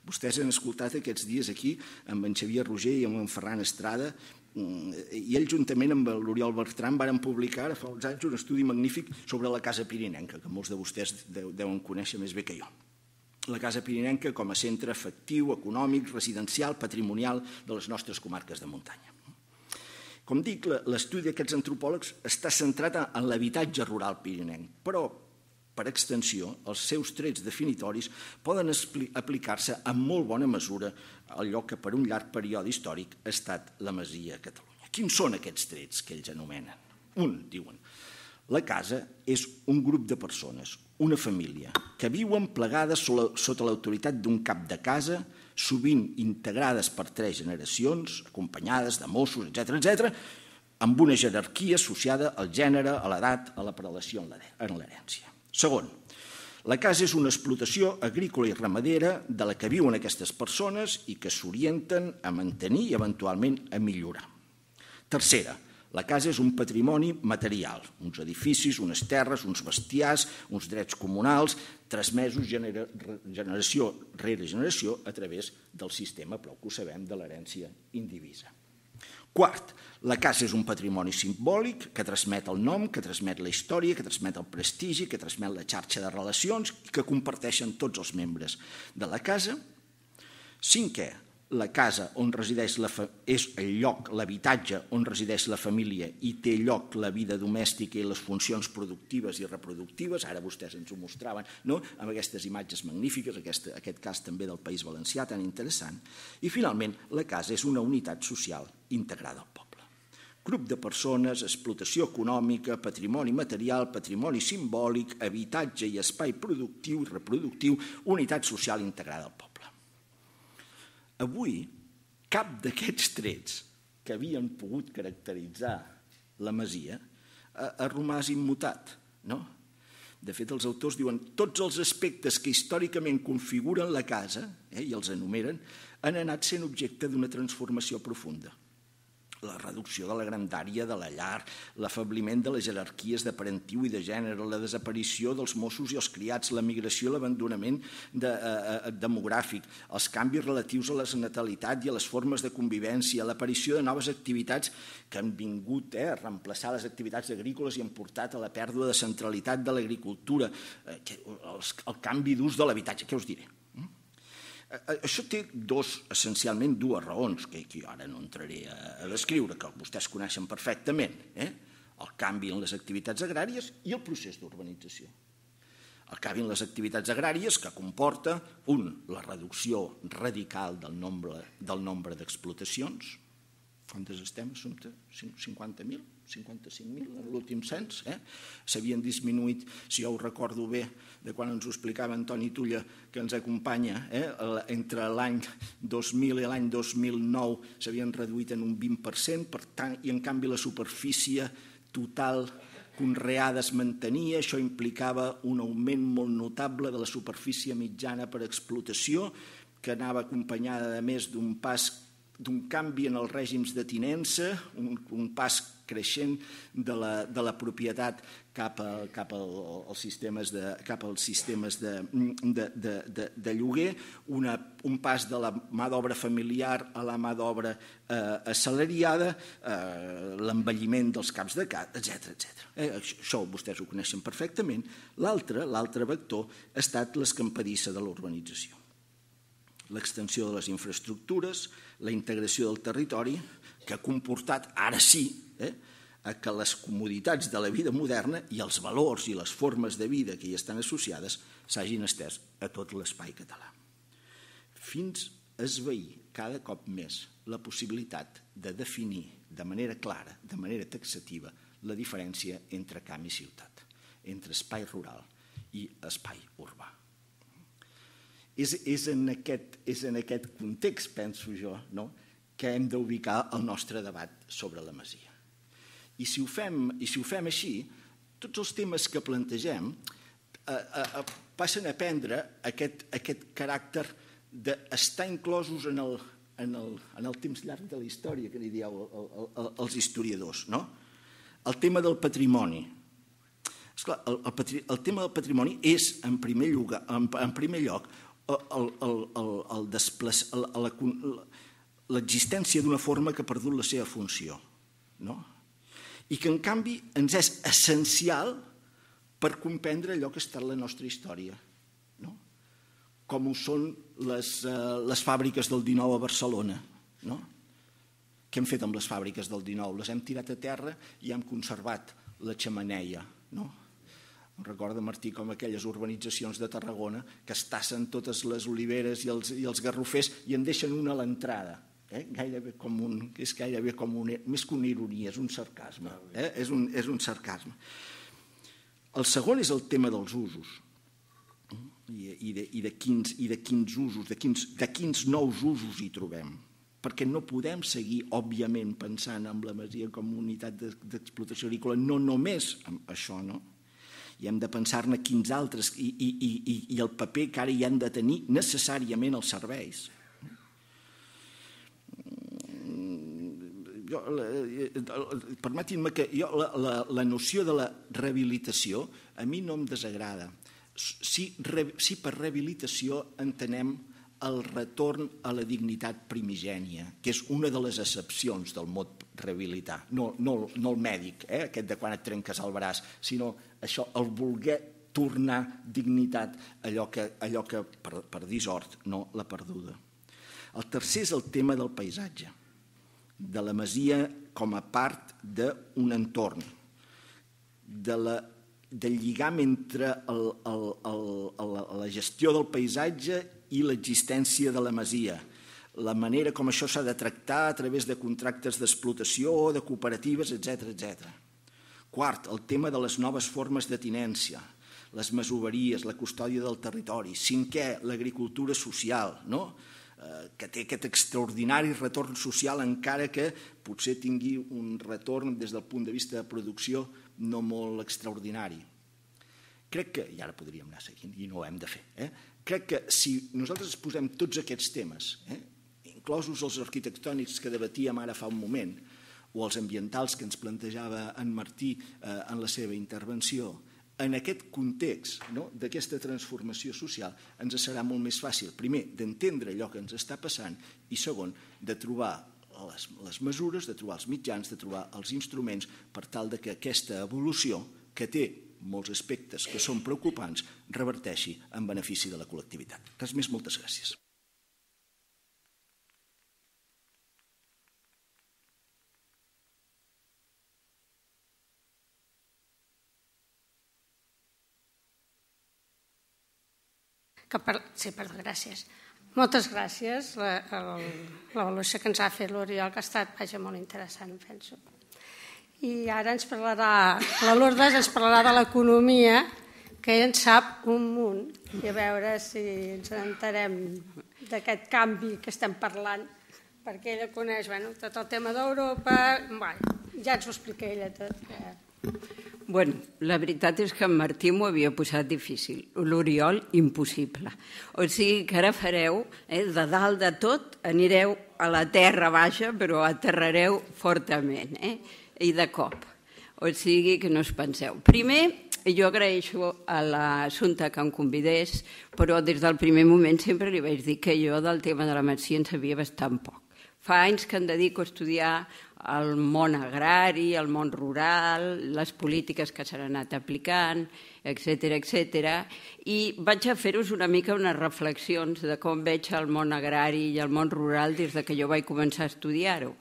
Vostès han escoltat aquests dies aquí amb en Xavier Roger i amb en Ferran Estrada Mm, i ell juntament amb l'Oriol Bertran varen publicar fa uns anys un estudi magnífic sobre la Casa Pirinenca, que molts de vostès deuen conèixer més bé que jo. La Casa Pirinenca com a centre efectiu, econòmic, residencial, patrimonial de les nostres comarques de muntanya. Com dic, l'estudi d'aquests antropòlegs està centrat en l'habitatge rural pirinenc, però per extensió, els seus trets definitoris poden aplicar-se en molt bona mesura al lloc que per un llarg període històric ha estat la Masia a Catalunya. Quins són aquests trets que ells anomenen? Un, diuen, la casa és un grup de persones, una família, que viuen plegades sota l'autoritat d'un cap de casa, sovint integrades per tres generacions, acompanyades de Mossos, etc etc, amb una jerarquia associada al gènere, a l'edat, a la prelació en l'herència. Segon, la casa és una explotació agrícola i ramadera de la que viuen aquestes persones i que s'orienten a mantenir i eventualment a millorar. Tercera, la casa és un patrimoni material, uns edificis, unes terres, uns bestiars, uns drets comunals, transmesos generació rere generació a través del sistema, però que ho sabem, de l'herència indivisa. Quart, la casa és un patrimoni simbòlic que transmet el nom, que transmet la història, que transmet el prestigi, que transmet la xarxa de relacions que comparteixen tots els membres de la casa. Cinquè, la casa on resideix la és el lloc, l'habitatge on resideix la família i té lloc la vida domèstica i les funcions productives i reproductives, ara vostès ens ho mostraven, no? amb aquestes imatges magnífiques, aquest, aquest cas també del País Valencià tan interessant, i finalment la casa és una unitat social integrada grup de persones, explotació econòmica, patrimoni material, patrimoni simbòlic, habitatge i espai productiu i reproductiu, unitat social integrada al poble. Avui, cap d'aquests trets que havien pogut caracteritzar la Masia ha romàs immutat. No? De fet, els autors diuen tots els aspectes que històricament configuren la casa, eh, i els enumeren, han anat sent objecte d'una transformació profunda la reducció de la grandària de la llar, l'afabliment de les jerarquies de parentiu i de gènere, la desaparició dels Mossos i els criats, la migració i l'abandonament de, eh, eh demogràfic, els canvis relatius a la natalitat i a les formes de convivència, l'aparició de noves activitats que han vingut eh, a reemplaçar les activitats agrícoles i han portat a la pèrdua de centralitat de l'agricultura, eh, el canvi d'ús de l'habitatge, què us diré? Eh, eh, això té dos, essencialment dues raons, que aquí ara no entraré a descriure, que vostès coneixen perfectament, eh? el canvi en les activitats agràries i el procés d'urbanització. El canvi en les activitats agràries que comporta, un, la reducció radical del nombre del nombre d'explotacions. Quantes estem, Assumpte? 50.000? 55.000 en l'últim cens, eh? s'havien disminuït, si jo ho recordo bé, de quan ens ho explicava Antoni Tulla, que ens acompanya, eh? entre l'any 2000 i l'any 2009 s'havien reduït en un 20%, per tant, i en canvi la superfície total conreada es mantenia, això implicava un augment molt notable de la superfície mitjana per explotació, que anava acompanyada, a més, d'un pas d'un canvi en els règims de tinença, un, un pas creixent de la, de la propietat cap, a, cap, al, als sistemes de, cap als sistemes de, de, de, de, de lloguer, una, un pas de la mà d'obra familiar a la mà d'obra eh, assalariada, eh, l'envelliment dels caps de cat, etc etc. Eh, això vostès ho coneixen perfectament. L'altre, l'altre vector, ha estat l'escampadissa de l'urbanització. l'extensió de les infraestructures, la integració del territori, que ha comportat, ara sí, eh, que les comoditats de la vida moderna i els valors i les formes de vida que hi estan associades s'hagin estès a tot l'espai català. Fins a esveir cada cop més la possibilitat de definir de manera clara, de manera taxativa, la diferència entre camp i ciutat, entre espai rural i espai urbà. És, és, en aquest, és en aquest context, penso jo, no? que hem d'ubicar el nostre debat sobre la Masia. I si ho fem, i si ho fem així, tots els temes que plantegem eh, eh, eh passen a prendre aquest, aquest caràcter d'estar inclosos en el, en, el, en el temps llarg de la història que li dieu el, el, els historiadors. No? El tema del patrimoni, Esclar, el, el, el tema del patrimoni és, en primer, lloc, en, en primer lloc, l'existència d'una forma que ha perdut la seva funció. No? I que, en canvi, ens és essencial per comprendre allò que ha estat la nostra història. No? Com ho són les, eh, les fàbriques del 19 a Barcelona. No? Què hem fet amb les fàbriques del 19? Les hem tirat a terra i hem conservat la xamaneia. No? Recorda, Martí, com aquelles urbanitzacions de Tarragona que es tassen totes les oliveres i els, i els garrofers i en deixen una a l'entrada. Eh? Gairebé com un, és gairebé com un, més que una ironia, és un sarcasme. Eh? És, un, és un sarcasme. El segon és el tema dels usos i, i, de, i, de, quins, i de quins usos, de quins, de quins nous usos hi trobem perquè no podem seguir, òbviament, pensant en la masia com unitat d'explotació agrícola, no només amb això, no? i hem de pensar-ne quins altres i, i, i, i el paper que ara hi han de tenir necessàriament els serveis. Mm, jo, eh, eh, Permetin-me que jo, la, la, la noció de la rehabilitació a mi no em desagrada. Si, re, si per rehabilitació entenem el retorn a la dignitat primigènia, que és una de les excepcions del mot rehabilitar, no, no, no el mèdic, eh, aquest de quan et trenques el braç, sinó això, el voler tornar dignitat allò que, allò que per, per dissort, no la perduda. El tercer és el tema del paisatge, de la masia com a part d'un entorn, de la, del lligam entre el, el, el, el, la gestió del paisatge i l'existència de la masia, la manera com això s'ha de tractar a través de contractes d'explotació, de cooperatives, etc etc. Quart, el tema de les noves formes de tinència, les mesoveries, la custòdia del territori. Cinquè, l'agricultura social, no? Eh, que té aquest extraordinari retorn social encara que potser tingui un retorn des del punt de vista de producció no molt extraordinari. Crec que, i ara podríem anar seguint, i no ho hem de fer, eh? crec que si nosaltres posem tots aquests temes, eh? inclosos els arquitectònics que debatíem ara fa un moment, o els ambientals que ens plantejava en Martí eh, en la seva intervenció, en aquest context no, d'aquesta transformació social ens serà molt més fàcil, primer, d'entendre allò que ens està passant i segon, de trobar les, les mesures, de trobar els mitjans, de trobar els instruments per tal de que aquesta evolució, que té molts aspectes que són preocupants, reverteixi en benefici de la col·lectivitat. Res més, moltes gràcies. que per... Sí, perdó, gràcies. Moltes gràcies. L'avaluació que ens ha fet l'Oriol, que ha estat vaja, molt interessant, penso. I ara ens parlarà, la Lourdes ens parlarà de l'economia, que ell en sap un munt, i a veure si ens entenem d'aquest canvi que estem parlant, perquè ella coneix bueno, tot el tema d'Europa, bueno, ja ens ho explica ella tot. Eh? Bueno, la veritat és que en Martí m'ho havia posat difícil, l'Oriol impossible. O sigui que ara fareu, eh, de dalt de tot, anireu a la terra baixa, però aterrareu fortament, eh? i de cop. O sigui que no us penseu. Primer, jo agraeixo a l'assumpte que em convidés, però des del primer moment sempre li vaig dir que jo del tema de la medicina en sabia bastant poc. Fa anys que em dedico a estudiar el món agrari, el món rural, les polítiques que s'han anat aplicant, etc etc. I vaig a fer-vos una mica unes reflexions de com veig el món agrari i el món rural des de que jo vaig començar a estudiar-ho.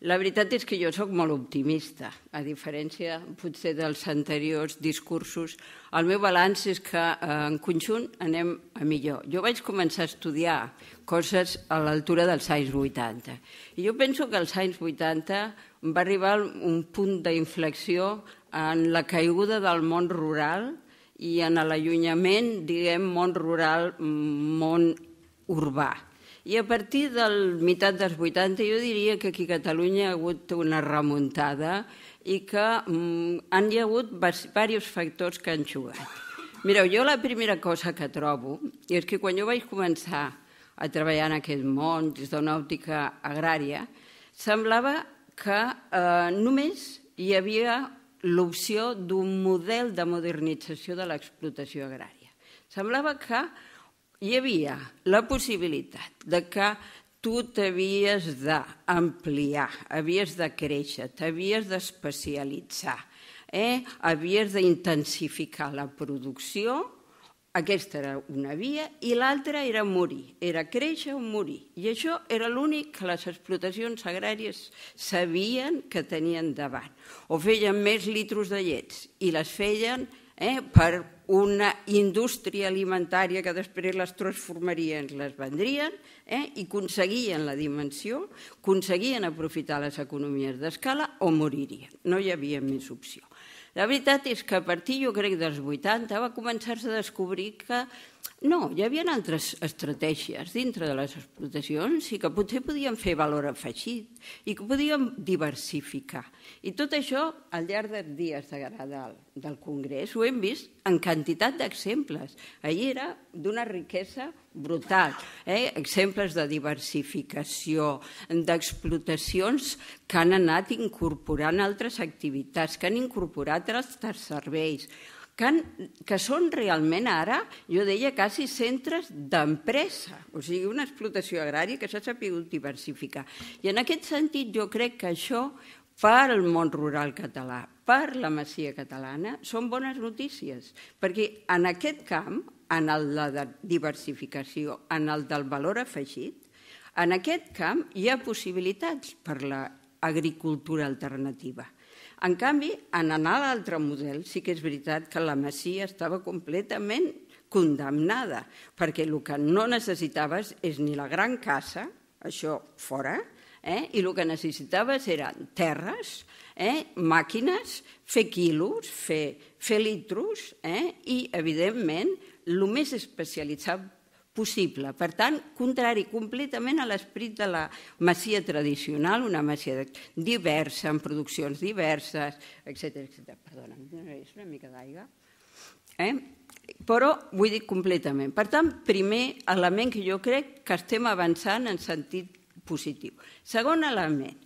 La veritat és que jo sóc molt optimista, a diferència potser dels anteriors discursos. El meu balanç és que eh, en conjunt anem a millor. Jo vaig començar a estudiar coses a l'altura dels anys 80. I jo penso que als anys 80 va arribar un punt d'inflexió en la caiguda del món rural i en l'allunyament, diguem, món rural, mm, món urbà i a partir del meitat dels 80 jo diria que aquí a Catalunya ha hagut una remuntada i que mm, han hi ha hagut diversos factors que han jugat. Mireu, jo la primera cosa que trobo és que quan jo vaig començar a treballar en aquest món des de òptica agrària, semblava que eh, només hi havia l'opció d'un model de modernització de l'explotació agrària. Semblava que hi havia la possibilitat de que tu t'havies d'ampliar, havies de créixer, t'havies d'especialitzar, eh? havies d'intensificar la producció, aquesta era una via, i l'altra era morir, era créixer o morir. I això era l'únic que les explotacions agràries sabien que tenien davant. O feien més litros de llets i les feien eh, per una indústria alimentària que després les transformarien, les vendrien eh? i aconseguien la dimensió, aconseguien aprofitar les economies d'escala o moririen. No hi havia més opció. La veritat és que a partir, jo crec, dels 80 va començar-se a descobrir que no, hi havia altres estratègies dintre de les explotacions i que potser podien fer valor afegit i que podien diversificar. I tot això al llarg dels dies de, del, del Congrés ho hem vist en quantitat d'exemples. Ahir era d'una riquesa brutal. Eh? Exemples de diversificació, d'explotacions que han anat incorporant altres activitats, que han incorporat altres serveis que, han, que són realment ara, jo deia, quasi centres d'empresa, o sigui, una explotació agrària que s'ha sabut diversificar. I en aquest sentit jo crec que això per al món rural català, per la Masia catalana, són bones notícies, perquè en aquest camp, en el de diversificació, en el del valor afegit, en aquest camp hi ha possibilitats per l'agricultura alternativa. En canvi, en anar a l'altre model, sí que és veritat que la Masia estava completament condemnada, perquè el que no necessitaves és ni la gran casa, això fora, eh? i el que necessitaves eren terres, eh? màquines, fer quilos, fer, fer litros, eh? i, evidentment, el més especialitzat possible. Per tant, contrari completament a l'esperit de la masia tradicional, una masia diversa, amb produccions diverses, etc. Perdona, és una mica d'aigua. Eh? Però vull dir completament. Per tant, primer element que jo crec que estem avançant en sentit positiu. Segon element,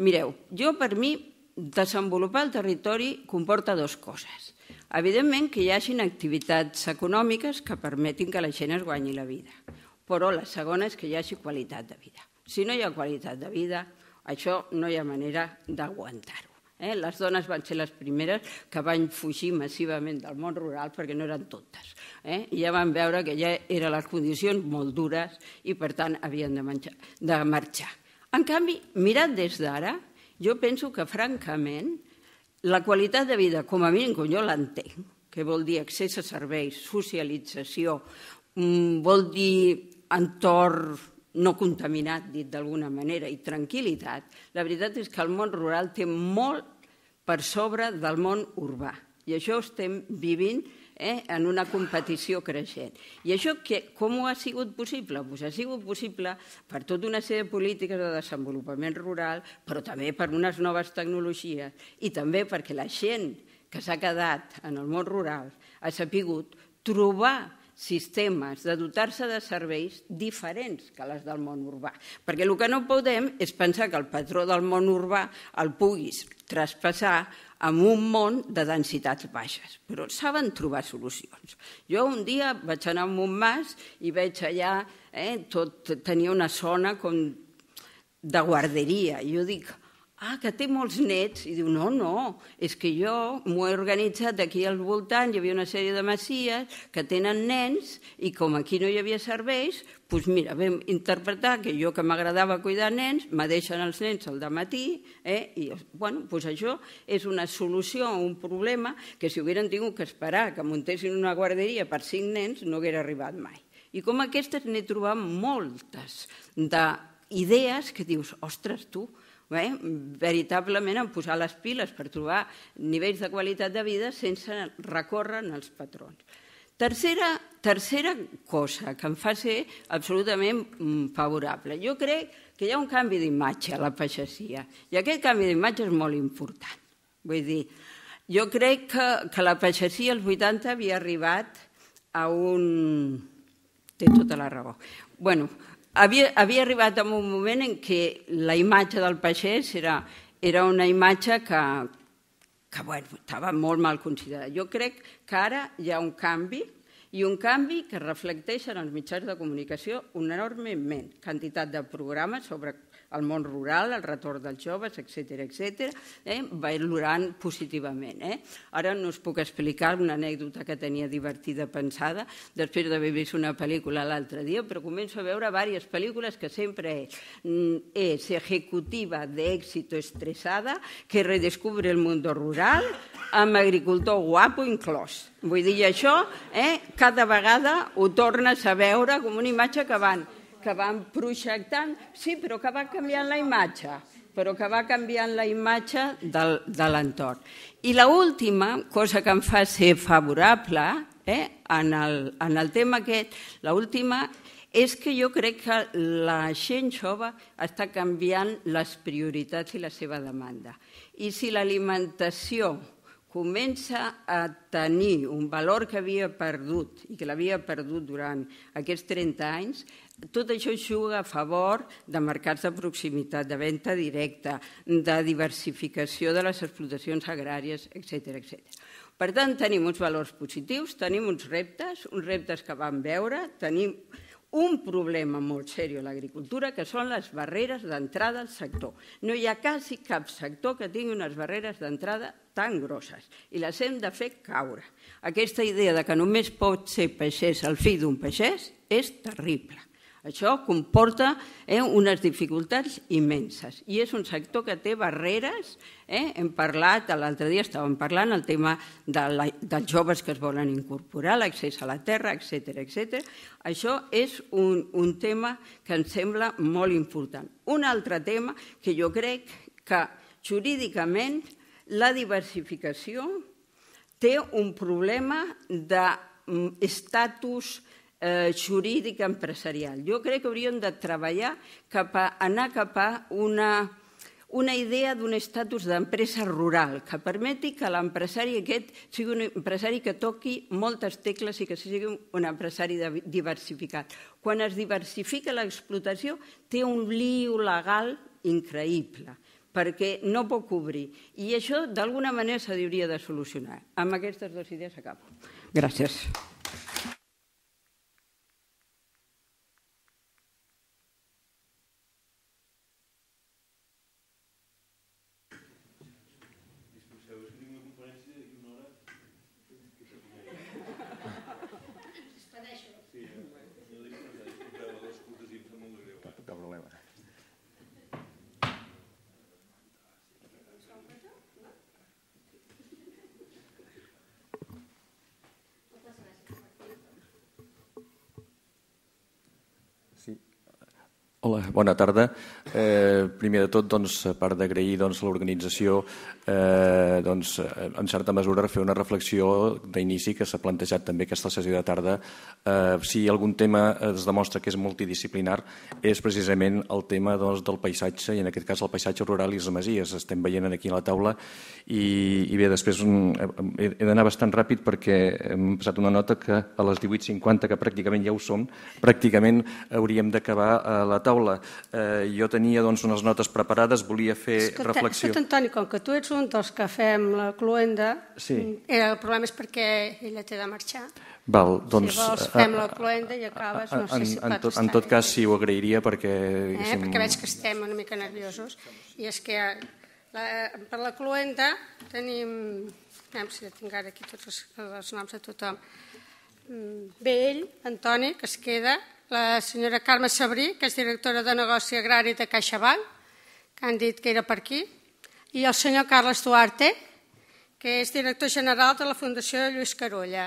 mireu, jo per mi desenvolupar el territori comporta dues coses. Evidentment que hi hagin activitats econòmiques que permetin que la gent es guanyi la vida, però la segona és que hi hagi qualitat de vida. Si no hi ha qualitat de vida, això no hi ha manera d'aguantar-ho. Eh? Les dones van ser les primeres que van fugir massivament del món rural perquè no eren totes. Eh? I ja van veure que ja eren les condicions molt dures i, per tant, havien de, menjar, de marxar. En canvi, mirat des d'ara, jo penso que, francament, la qualitat de vida, com a mínim, com jo l'entenc, que vol dir accés a serveis, socialització, mm, vol dir entorn no contaminat, dit d'alguna manera, i tranquil·litat, la veritat és que el món rural té molt per sobre del món urbà. I això estem vivint eh, en una competició creixent. I això que, com ho ha sigut possible? Pues ha sigut possible per tota una sèrie de polítiques de desenvolupament rural, però també per unes noves tecnologies i també perquè la gent que s'ha quedat en el món rural ha sapigut trobar sistemes de dotar-se de serveis diferents que les del món urbà. Perquè el que no podem és pensar que el patró del món urbà el puguis traspassar en un món de densitats baixes, però saben trobar solucions. Jo un dia vaig anar a un mas i veig allà, eh, tot tenia una zona com de guarderia, i jo dic, ah, que té molts nets. I diu, no, no, és que jo m'ho he organitzat aquí al voltant, hi havia una sèrie de masies que tenen nens i com aquí no hi havia serveis, doncs mira, vam interpretar que jo que m'agradava cuidar nens, me deixen els nens al matí, eh? i bueno, doncs això és una solució a un problema que si hagueren tingut que esperar que muntessin una guarderia per cinc nens no haguera arribat mai. I com aquestes n'he trobat moltes d'idees que dius, ostres, tu, Bé, veritablement en posar les piles per trobar nivells de qualitat de vida sense recórrer en els patrons. Tercera, tercera cosa que em fa ser absolutament mm, favorable. Jo crec que hi ha un canvi d'imatge a la pagesia i aquest canvi d'imatge és molt important. Vull dir, jo crec que, que la pagesia als 80 havia arribat a un... Té tota la raó. Bueno, havia, havia arribat a un moment en què la imatge del pagès era, era una imatge que, que bueno, estava molt mal considerada. Jo crec que ara hi ha un canvi i un canvi que reflecteix en els mitjans de comunicació una enormement quantitat de programes sobre el món rural, el retorn dels joves, etc etc, eh, valorant positivament. Eh? Ara no us puc explicar una anècdota que tenia divertida pensada després d'haver vist una pel·lícula l'altre dia, però començo a veure diverses pel·lícules que sempre mm, és, executiva de éxito estresada que redescubre el món rural amb agricultor guapo inclòs. Vull dir, això eh, cada vegada ho tornes a veure com una imatge que van que van projectant, sí, però que va canviant la imatge però que va canviant la imatge del, de l'entorn. I l última cosa que em fa ser favorable eh, en, el, en el tema aquest, l última és que jo crec que la gent jove està canviant les prioritats i la seva demanda. I si l'alimentació comença a tenir un valor que havia perdut i que l'havia perdut durant aquests 30 anys, tot això juga a favor de mercats de proximitat, de venda directa, de diversificació de les explotacions agràries, etc etc. Per tant, tenim uns valors positius, tenim uns reptes, uns reptes que vam veure, tenim un problema molt seriós a l'agricultura, que són les barreres d'entrada al sector. No hi ha quasi cap sector que tingui unes barreres d'entrada tan grosses i les hem de fer caure. Aquesta idea de que només pot ser peixers el fill d'un peixers és terrible. Això comporta eh, unes dificultats immenses i és un sector que té barreres. Eh? Hem parlat, l'altre dia estàvem parlant el tema de la, dels joves que es volen incorporar, l'accés a la terra, etc etc. Això és un, un tema que em sembla molt important. Un altre tema que jo crec que jurídicament la diversificació té un problema d'estatus de mm, eh, jurídica empresarial. Jo crec que hauríem de treballar cap a anar cap a una, una idea d'un estatus d'empresa rural que permeti que l'empresari aquest sigui un empresari que toqui moltes tecles i que sigui un empresari diversificat. Quan es diversifica l'explotació, té un lío legal increïble perquè no pot cobrir. I això, d'alguna manera, s'hauria de solucionar. Amb aquestes dues idees acabo. Gràcies. Hola, bona tarda. Eh, primer de tot, doncs, a part d'agrair doncs, l'organització, eh, doncs, eh, en certa mesura fer una reflexió d'inici que s'ha plantejat també aquesta sessió de tarda. Eh, si algun tema es demostra que és multidisciplinar és precisament el tema doncs, del paisatge, i en aquest cas el paisatge rural i les masies. Estem veient aquí a la taula i, i bé, després un, mm, he, d'anar bastant ràpid perquè hem passat una nota que a les 18.50, que pràcticament ja ho som, pràcticament hauríem d'acabar a eh, la taula taula. Eh, jo tenia doncs, unes notes preparades, volia fer escolta, reflexió. Escolta, Antoni, com que tu ets un dels que fem la cloenda, sí. eh, el problema és perquè ella té de marxar. Val, doncs, si vols, eh, fem eh, la cloenda i acabes, no eh, sé en, si en, tot, en tot cas, sí, ho agrairia perquè... Eh, som... Perquè veig que estem una mica nerviosos. I és que la, per la cloenda tenim... Anem si ja tinc ara aquí tots els, els noms de tothom. Mm, bé, ell, Antoni, que es queda la senyora Carme Sabrí, que és directora de negoci agrari de CaixaBank, que han dit que era per aquí, i el senyor Carles Duarte, que és director general de la Fundació Lluís Carulla.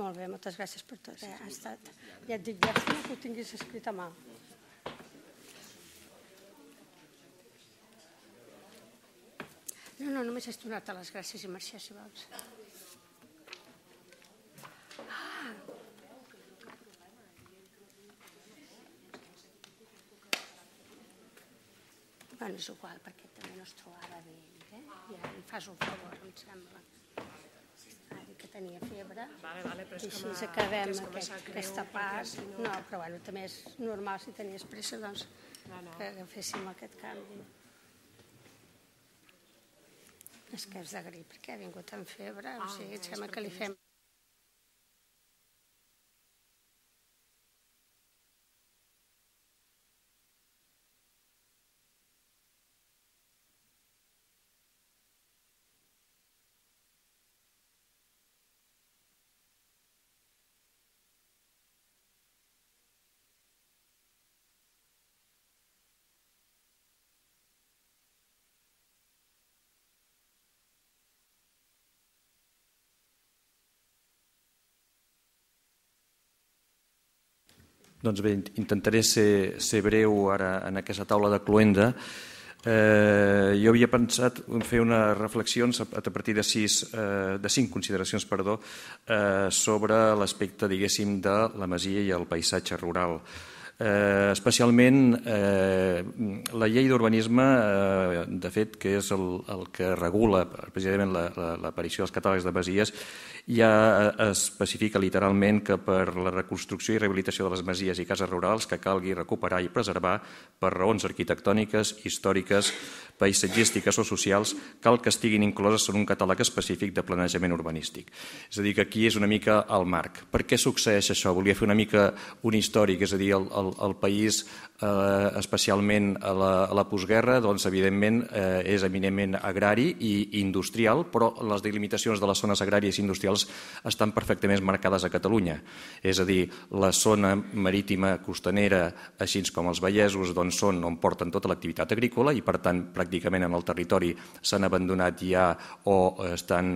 Molt bé, moltes gràcies per tot. Eh? Ha estat... Ja et dic, llàstima que ho tinguis escrit a mà. No, no, només has donat les gràcies i marxar, si vols. és igual, perquè també no es trobava bé. Eh? Ja em fas un favor, em sembla. dit que tenia febre. Vale, vale, però és I així a, acabem és aquest, aquesta part. Si no... no, però bueno, també és normal si tenies pressa, doncs no, no. que agaféssim aquest canvi. És que és de grip, perquè ha vingut amb febre, ah, o sigui, no, sembla que li fem... Doncs bé, intentaré ser, ser breu ara en aquesta taula de cloenda. Eh, jo havia pensat en fer unes reflexions a, a partir de, sis, eh, de cinc consideracions perdó, eh, sobre l'aspecte, diguéssim, de la masia i el paisatge rural. Eh, especialment eh, la llei d'urbanisme, eh, de fet, que és el, el que regula precisament l'aparició la, la, dels catàlegs de masies, ja eh, especifica literalment que per la reconstrucció i rehabilitació de les masies i cases rurals que calgui recuperar i preservar per raons arquitectòniques, històriques, paisatgístiques o socials cal que estiguin incloses en un catàleg específic de planejament urbanístic. És a dir, que aquí és una mica el marc. Per què succeeix això? Volia fer una mica un històric, és a dir, el, el, el país, eh, especialment a la, a la postguerra, doncs, evidentment, eh, és eminentment agrari i industrial, però les delimitacions de les zones agràries i industrials industrials estan perfectament marcades a Catalunya. És a dir, la zona marítima costanera, així com els Vallesos, doncs són on porten tota l'activitat agrícola i, per tant, pràcticament en el territori s'han abandonat ja o estan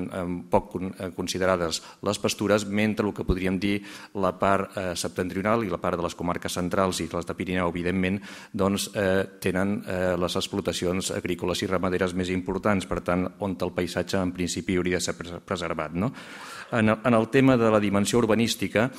poc eh, considerades les pastures, mentre el que podríem dir la part eh, septentrional i la part de les comarques centrals i les de Pirineu, evidentment, doncs, eh, tenen les explotacions agrícoles i ramaderes més importants, per tant, on el paisatge en principi hauria de ser preservat. No? en el tema de la dimensió urbanística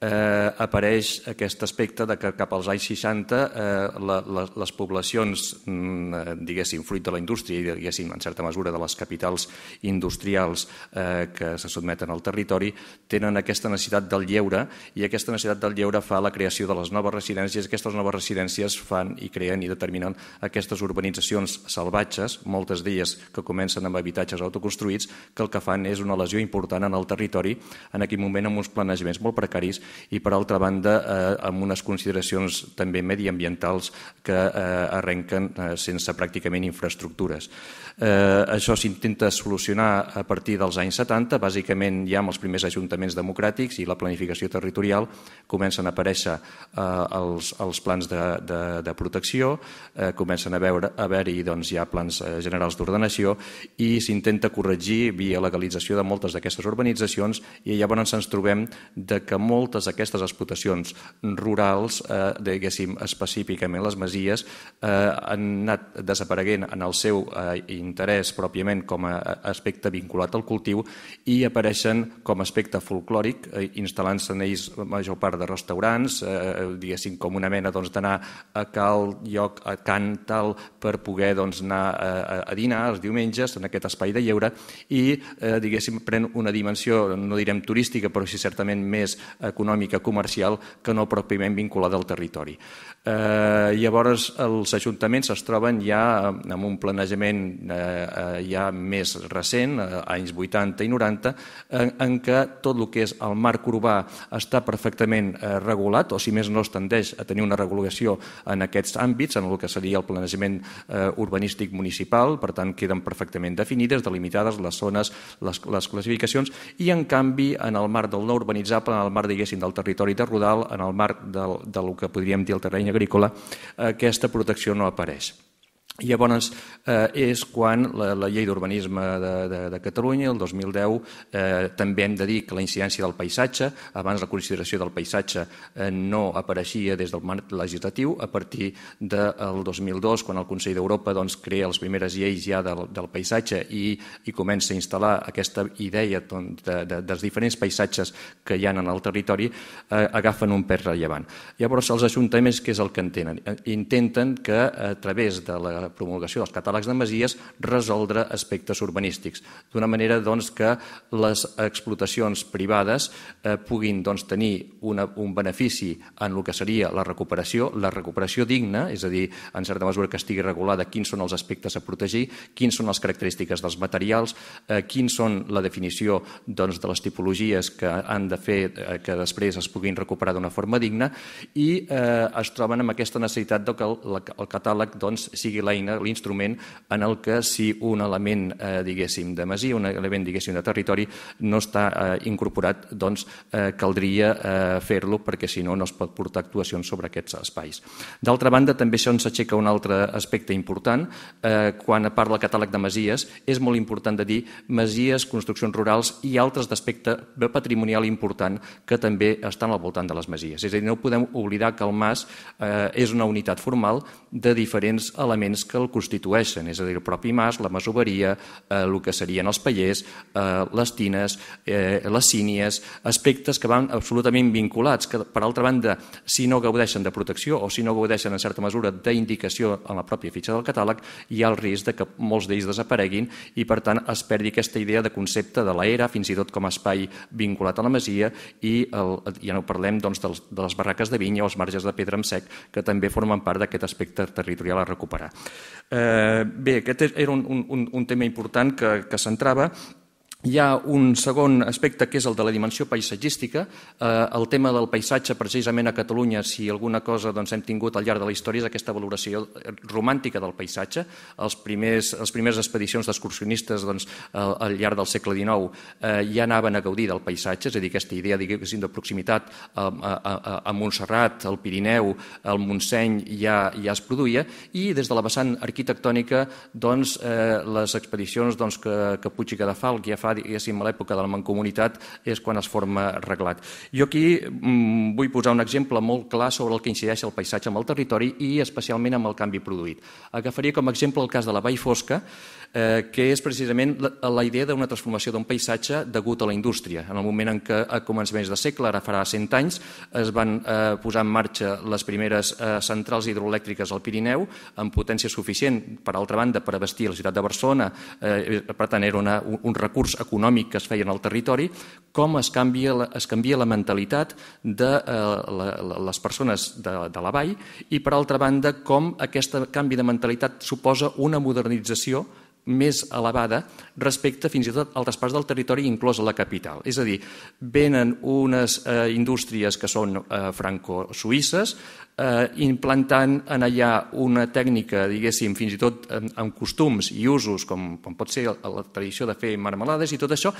eh, apareix aquest aspecte de que cap als anys 60 eh, la, la, les poblacions, mm, eh, diguéssim, fruit de la indústria i, diguéssim, en certa mesura de les capitals industrials eh, que se sotmeten al territori, tenen aquesta necessitat del lleure i aquesta necessitat del lleure fa la creació de les noves residències. Aquestes noves residències fan i creen i determinen aquestes urbanitzacions salvatges, moltes d'elles que comencen amb habitatges autoconstruïts, que el que fan és una lesió important en el territori, en aquell moment amb uns planejaments molt precaris i, per altra banda, eh, amb unes consideracions també mediambientals que eh, arrenquen eh, sense pràcticament infraestructures. Eh, això s'intenta solucionar a partir dels anys 70, bàsicament ja amb els primers ajuntaments democràtics i la planificació territorial comencen a aparèixer eh, els, els plans de, de, de protecció, eh, comencen a veure a haver-hi doncs, ja plans eh, generals d'ordenació i s'intenta corregir via legalització de moltes d'aquestes urbanitzacions i llavors ens trobem de que moltes d'aquestes explotacions rurals, eh, diguéssim específicament les masies, eh, han anat desapareguent en el seu eh, interès pròpiament com a aspecte vinculat al cultiu i apareixen com a aspecte folclòric, eh, instal·lant-se en ells major part de restaurants, eh, eh diguéssim, com una mena doncs, d'anar doncs, a cal lloc, a can tal, per poder doncs, anar a, a dinar els diumenges en aquest espai de lleure i, eh, diguéssim, pren una dimensió, no direm turística, però sí certament més econòmica, comercial, que no pròpiament vinculada al territori. Eh, llavors, els ajuntaments es troben ja amb un planejament eh, Eh, eh, ja més recent, eh, anys 80 i 90, en, en què tot el que és el marc urbà està perfectament eh, regulat, o si més no es tendeix a tenir una regulació en aquests àmbits, en el que seria el planejament eh, urbanístic municipal, per tant queden perfectament definides, delimitades les zones, les, les classificacions, i en canvi en el marc del no urbanitzable, en el marc diguéssim del territori de Rodal, en el marc del, del que podríem dir el terreny agrícola, eh, aquesta protecció no apareix. I llavors eh, és quan la, la llei d'urbanisme de, de, de Catalunya, el 2010, eh, també hem de dir que la incidència del paisatge, abans la consideració del paisatge eh, no apareixia des del marc legislatiu, a partir del 2002, quan el Consell d'Europa doncs, crea les primeres lleis ja del, del paisatge i, i comença a instal·lar aquesta idea doncs, de, de, dels diferents paisatges que hi ha en el territori, eh, agafen un pes rellevant. Llavors els ajuntaments, que és el que entenen? Eh, intenten que a través de la promulgació dels catàlegs de masies resoldre aspectes urbanístics, d'una manera doncs, que les explotacions privades eh, puguin doncs, tenir una, un benefici en el que seria la recuperació, la recuperació digna, és a dir, en certa mesura que estigui regulada quins són els aspectes a protegir, quins són les característiques dels materials, eh, quins són la definició doncs, de les tipologies que han de fer eh, que després es puguin recuperar d'una forma digna i eh, es troben amb aquesta necessitat de que el, el catàleg doncs, sigui la l'eina, l'instrument en el que si un element, eh, diguéssim, de masia, un element, diguéssim, de territori, no està eh, incorporat, doncs eh, caldria eh, fer-lo perquè si no no es pot portar actuacions sobre aquests espais. D'altra banda, també això ens aixeca un altre aspecte important. Eh, quan parla el catàleg de masies, és molt important de dir masies, construccions rurals i altres d'aspecte patrimonial important que també estan al voltant de les masies. És a dir, no podem oblidar que el mas eh, és una unitat formal de diferents elements que el constitueixen, és a dir, el propi mas, la masoveria, eh, el que serien els pallers, eh, les tines, eh, les sínies, aspectes que van absolutament vinculats, que per altra banda, si no gaudeixen de protecció o si no gaudeixen en certa mesura d'indicació en la pròpia fitxa del catàleg, hi ha el risc de que molts d'ells desapareguin i per tant es perdi aquesta idea de concepte de l'era, fins i tot com a espai vinculat a la masia i el, ja no parlem doncs, de les barraques de vinya o els marges de pedra en sec que també formen part d'aquest aspecte interterritorial a recuperar. Eh, bé, aquest era un, un, un tema important que, que centrava hi ha un segon aspecte que és el de la dimensió paisatgística. Eh, el tema del paisatge precisament a Catalunya, si alguna cosa doncs, hem tingut al llarg de la història és aquesta valoració eh, romàntica del paisatge. Els primers, les primeres expedicions d'excursionistes doncs, al llarg del segle XIX eh, ja anaven a gaudir del paisatge, és a dir, aquesta idea diguéssim de proximitat a, a, a Montserrat, al Pirineu, al Montseny ja, ja es produïa i des de la vessant arquitectònica doncs, eh, les expedicions doncs, que, que Puig i Cadafalc ja fa fa, diguéssim, a l'època de la mancomunitat és quan es forma reglat. Jo aquí mm, vull posar un exemple molt clar sobre el que incideix el paisatge amb el territori i especialment amb el canvi produït. Agafaria com a exemple el cas de la Vall Fosca, Eh, que és precisament la, la idea d'una transformació d'un paisatge degut a la indústria. En el moment en què a començaments de segle, ara farà 100 anys, es van eh, posar en marxa les primeres eh, centrals hidroelèctriques al Pirineu amb potència suficient, per altra banda, per abastir la ciutat de Barcelona, eh, per tant, era una, un, un recurs econòmic que es feia en el territori, com es canvia la, es canvia la mentalitat de eh, la, les persones de, de la vall i, per altra banda, com aquest canvi de mentalitat suposa una modernització més elevada respecte fins i tot a altres parts del territori, inclosa la capital. És a dir, venen unes eh, indústries que són eh, franco-suïsses, eh, implantant en allà una tècnica, diguéssim, fins i tot eh, amb, costums i usos, com, com pot ser la tradició de fer marmelades i tot això,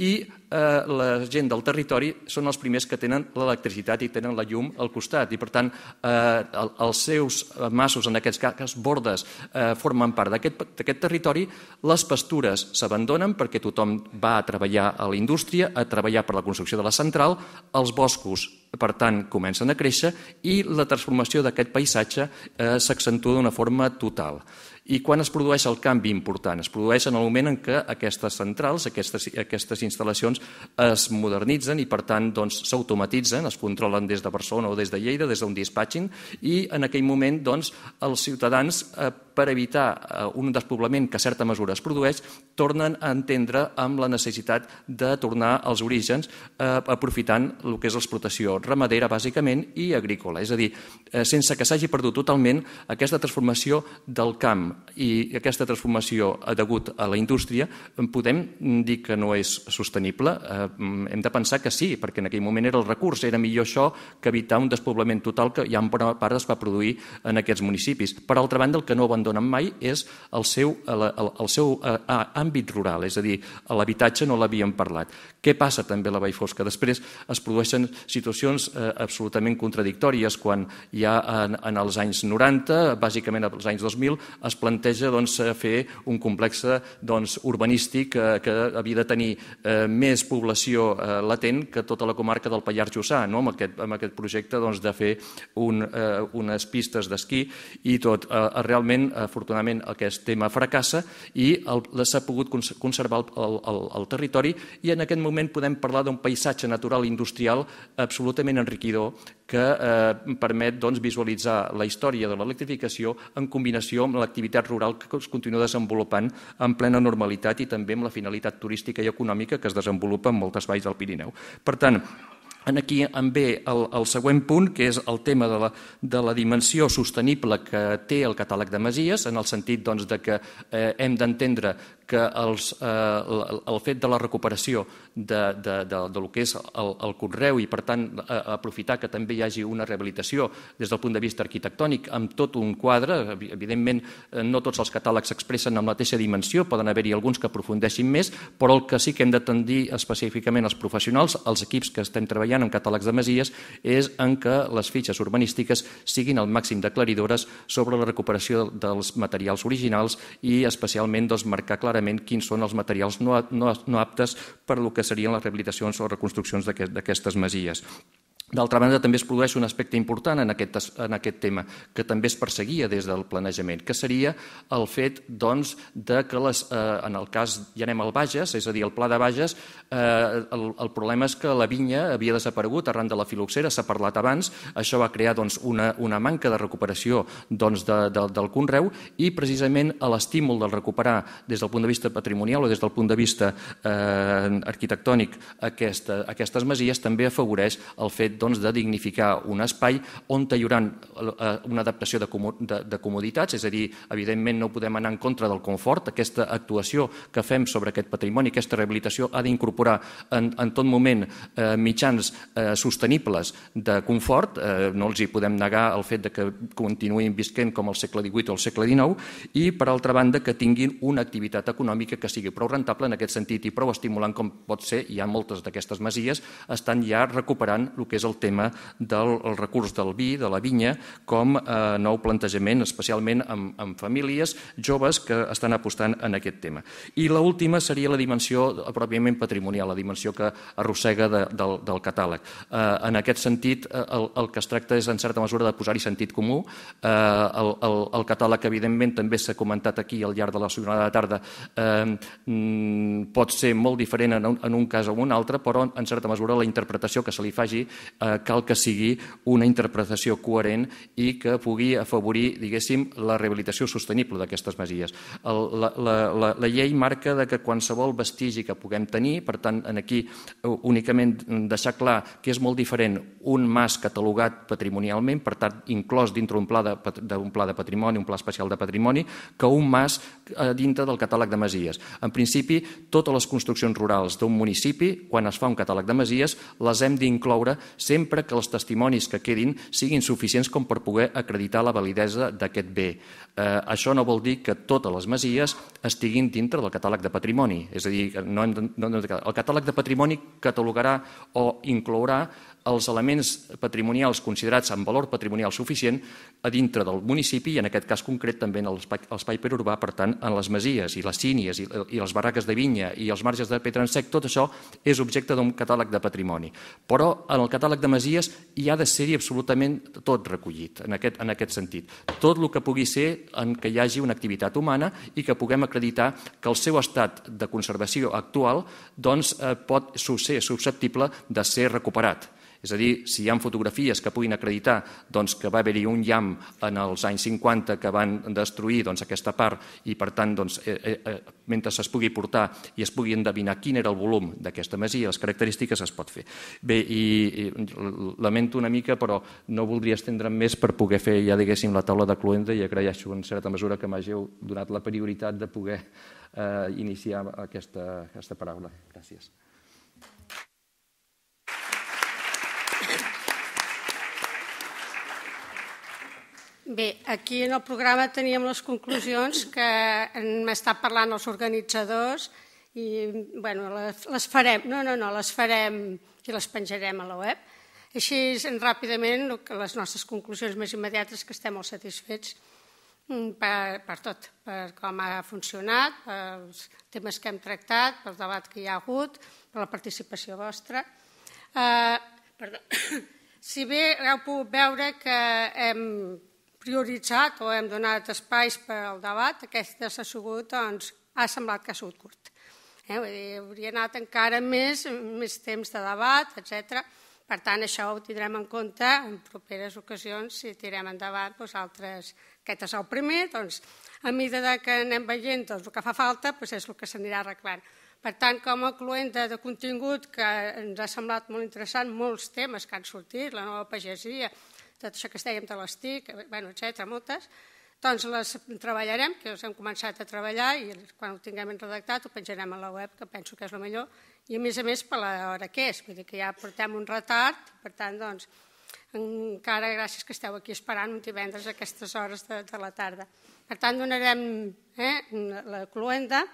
i eh, la gent del territori són els primers que tenen l'electricitat i tenen la llum al costat. I, per tant, eh, els seus massos, en aquests cas bordes, eh, formen part d'aquest territori. Les pastures s'abandonen perquè tothom va a treballar a la indústria, a treballar per la construcció de la central. Els boscos, per tant, comencen a créixer i la transformació d'aquest paisatge eh, s'accentua d'una forma total. I quan es produeix el canvi important? Es produeix en el moment en què aquestes centrals, aquestes, aquestes instal·lacions, es modernitzen i, per tant, doncs, s'automatitzen, doncs, es controlen des de Barcelona o des de Lleida, des d'un dispatxing, i en aquell moment doncs, els ciutadans, eh, per evitar eh, un despoblament que a certa mesura es produeix, tornen a entendre amb la necessitat de tornar als orígens eh, aprofitant el que és l'explotació ramadera, bàsicament, i agrícola. És a dir, eh, sense que s'hagi perdut totalment aquesta transformació del camp i aquesta transformació ha degut a la indústria, podem dir que no és sostenible? Eh, hem de pensar que sí, perquè en aquell moment era el recurs, era millor això que evitar un despoblament total que ja en bona part es va produir en aquests municipis. Per altra banda, el que no abandonen mai és el seu, el, el seu eh, àmbit rural, és a dir, l'habitatge no l'havíem parlat. Què passa també a la Vall Fosca? Després es produeixen situacions eh, absolutament contradictòries quan ja en, en els anys 90, bàsicament als anys 2000, es planteja doncs, fer un complex doncs, urbanístic eh, que havia de tenir eh, més població eh, latent que tota la comarca del Pallars Jussà, no? amb, aquest, amb aquest projecte doncs, de fer un, eh, unes pistes d'esquí i tot. Eh, eh realment, afortunadament, aquest tema fracassa i s'ha pogut conservar el, el, el territori i en aquest moment podem parlar d'un paisatge natural industrial absolutament enriquidor que eh, permet doncs, visualitzar la història de l'electrificació en combinació amb l'activitat l'activitat rural que es continua desenvolupant en plena normalitat i també amb la finalitat turística i econòmica que es desenvolupa en moltes valls del Pirineu. Per tant, aquí em ve el, el següent punt, que és el tema de la, de la dimensió sostenible que té el catàleg de Masies, en el sentit doncs, de que eh, hem d'entendre que els, eh, el, el fet de la recuperació de, de, de, de lo que és el, el conreu i, per tant, eh, aprofitar que també hi hagi una rehabilitació des del punt de vista arquitectònic amb tot un quadre. Evidentment, eh, no tots els catàlegs s'expressen amb la mateixa dimensió, poden haver-hi alguns que aprofundeixin més, però el que sí que hem de tendir específicament els professionals, els equips que estem treballant, treballant amb catàlegs de masies és en que les fitxes urbanístiques siguin el màxim d'aclaridores sobre la recuperació dels materials originals i especialment doncs, marcar clarament quins són els materials no, no, no aptes per al que serien les rehabilitacions o reconstruccions d'aquestes masies. D'altra banda, també es produeix un aspecte important en aquest, en aquest tema, que també es perseguia des del planejament, que seria el fet doncs, de que les, eh, en el cas ja anem al Bages, és a dir, el Pla de Bages, eh, el, el problema és que la vinya havia desaparegut arran de la filoxera, s'ha parlat abans, això va crear doncs, una, una manca de recuperació doncs, de, de, del conreu i precisament l'estímul del recuperar des del punt de vista patrimonial o des del punt de vista eh, arquitectònic aquesta, aquestes masies també afavoreix el fet doncs, de dignificar un espai on hi haurà eh, eh, una adaptació de, de comoditats, és a dir, evidentment no podem anar en contra del confort, aquesta actuació que fem sobre aquest patrimoni, aquesta rehabilitació ha d'incorporar en, en tot moment eh, mitjans eh, sostenibles de confort, eh, no els hi podem negar el fet de que continuïn visquent com el segle XVIII o el segle XIX, i per altra banda que tinguin una activitat econòmica que sigui prou rentable en aquest sentit i prou estimulant com pot ser, hi ha moltes d'aquestes masies, estan ja recuperant el que és el el tema del el recurs del vi, de la vinya, com a nou plantejament, especialment amb, amb famílies joves que estan apostant en aquest tema. I l última seria la dimensió pròpiament patrimonial, la dimensió que arrossega de, del, del catàleg. Eh, en aquest sentit, eh, el, el que es tracta és, en certa mesura, de posar-hi sentit comú. Eh, el, el, el catàleg, evidentment, també s'ha comentat aquí al llarg de la jornada de tarda, eh, mm, pot ser molt diferent en un, en un cas o en un altre, però, en certa mesura, la interpretació que se li faci Eh, cal que sigui una interpretació coherent i que pugui afavorir, diguéssim, la rehabilitació sostenible d'aquestes masies. la, la, la, la llei marca de que qualsevol vestigi que puguem tenir, per tant, en aquí eh, únicament deixar clar que és molt diferent un mas catalogat patrimonialment, per tant, inclòs dintre d'un pla, de, un pla de patrimoni, un pla especial de patrimoni, que un mas eh, dintre del catàleg de masies. En principi, totes les construccions rurals d'un municipi, quan es fa un catàleg de masies, les hem d'incloure sempre que els testimonis que quedin siguin suficients com per poder acreditar la validesa d'aquest bé. Eh, això no vol dir que totes les masies estiguin dintre del catàleg de patrimoni, és a dir, no hem de, no, no, el catàleg de patrimoni catalogarà o inclourà els elements patrimonials considerats amb valor patrimonial suficient a dintre del municipi i en aquest cas concret també en l'espai perurbà, per tant, en les masies i les sínies i, i les barraques de vinya i els marges de sec, tot això és objecte d'un catàleg de patrimoni. Però en el catàleg de masies hi ha de ser-hi absolutament tot recollit, en aquest, en aquest sentit. Tot el que pugui ser en què hi hagi una activitat humana i que puguem acreditar que el seu estat de conservació actual doncs, eh, pot ser susceptible de ser recuperat és a dir, si hi ha fotografies que puguin acreditar doncs, que va haver-hi un llam en els anys 50 que van destruir doncs, aquesta part i, per tant, doncs, eh, eh, eh, mentre es pugui portar i es pugui endevinar quin era el volum d'aquesta masia, les característiques es pot fer. Bé, i, i lamento una mica, però no voldria estendre'm més per poder fer, ja diguéssim, la taula de cluenda i agraeixo en certa mesura que m'hageu donat la prioritat de poder eh, iniciar aquesta, aquesta paraula. Gràcies. Bé, aquí en el programa teníem les conclusions que hem estat parlant els organitzadors i bueno, les, les farem, no, no, no, les farem i les penjarem a la web. Així, ràpidament, les nostres conclusions més immediates que estem molt satisfets mm, per, per tot, per com ha funcionat, pels temes que hem tractat, pel debat que hi ha hagut, per la participació vostra. Eh, perdó. [coughs] Si bé heu pogut veure que hem prioritzat o hem donat espais per al debat, aquesta s'ha sigut, doncs, ha semblat que ha sigut curt. Eh? Vull dir, hauria anat encara més, més temps de debat, etc. Per tant, això ho tindrem en compte en properes ocasions si tirem endavant doncs, altres... Aquest és el primer, doncs, a mesura que anem veient doncs, el que fa falta doncs, és el que s'anirà arreglant. Per tant, com a cluent de, de contingut que ens ha semblat molt interessant, molts temes que han sortit, la nova pagesia, tot això que dèiem de l'estic, bueno, etc moltes, doncs les treballarem, que les hem començat a treballar i quan ho tinguem redactat ho penjarem a la web, que penso que és el millor, i a més a més per l'hora que és, vull dir que ja portem un retard, per tant, doncs, encara gràcies que esteu aquí esperant un divendres a aquestes hores de, de la tarda. Per tant, donarem eh, la cluenda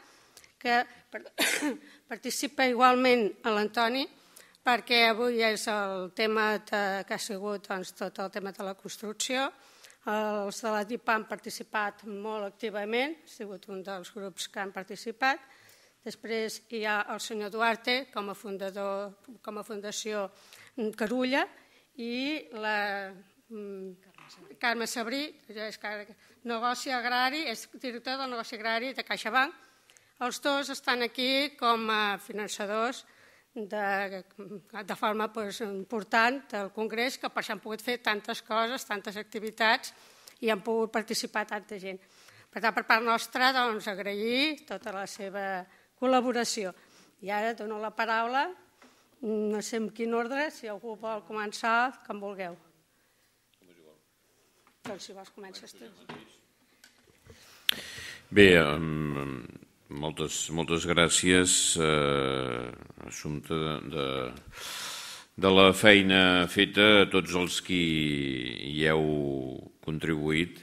que [coughs] participa igualment a l'Antoni, perquè avui és el tema que ha sigut doncs, tot el tema de la construcció. Els de la DIPA han participat molt activament, ha sigut un dels grups que han participat. Després hi ha el senyor Duarte com a, fundador, com a fundació Carulla i la mm, Carme Sabrí, és negoci agrari, és director del negoci agrari de CaixaBank. Els dos estan aquí com a finançadors de, de forma pues, doncs, important del Congrés, que per això han pogut fer tantes coses, tantes activitats i han pogut participar tanta gent. Per tant, per part nostra, doncs, agrair tota la seva col·laboració. I ara dono la paraula, no sé en quin ordre, si algú vol començar, que en vulgueu. Doncs si vols comences tu. Bé, moltes, moltes gràcies, eh, Assumpte, de, de, de la feina feta a tots els qui hi heu contribuït.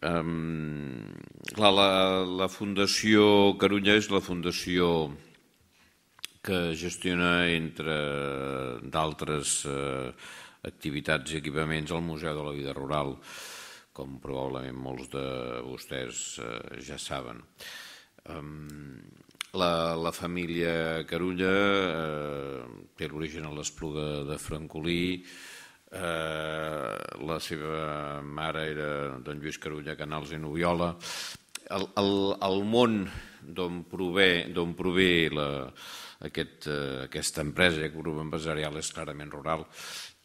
Um, clar, la, la Fundació Carulla és la fundació que gestiona, entre d'altres eh, activitats i equipaments, el Museu de la Vida Rural, com probablement molts de vostès eh, ja saben. Um, la, la família Carulla eh, té l'origen a l'Espluga de Francolí, eh, la seva mare era d'en Lluís Carulla Canals i Noviola. El, el, el món d'on prové, prové la, aquest, eh, aquesta empresa, aquest grup empresarial, és clarament rural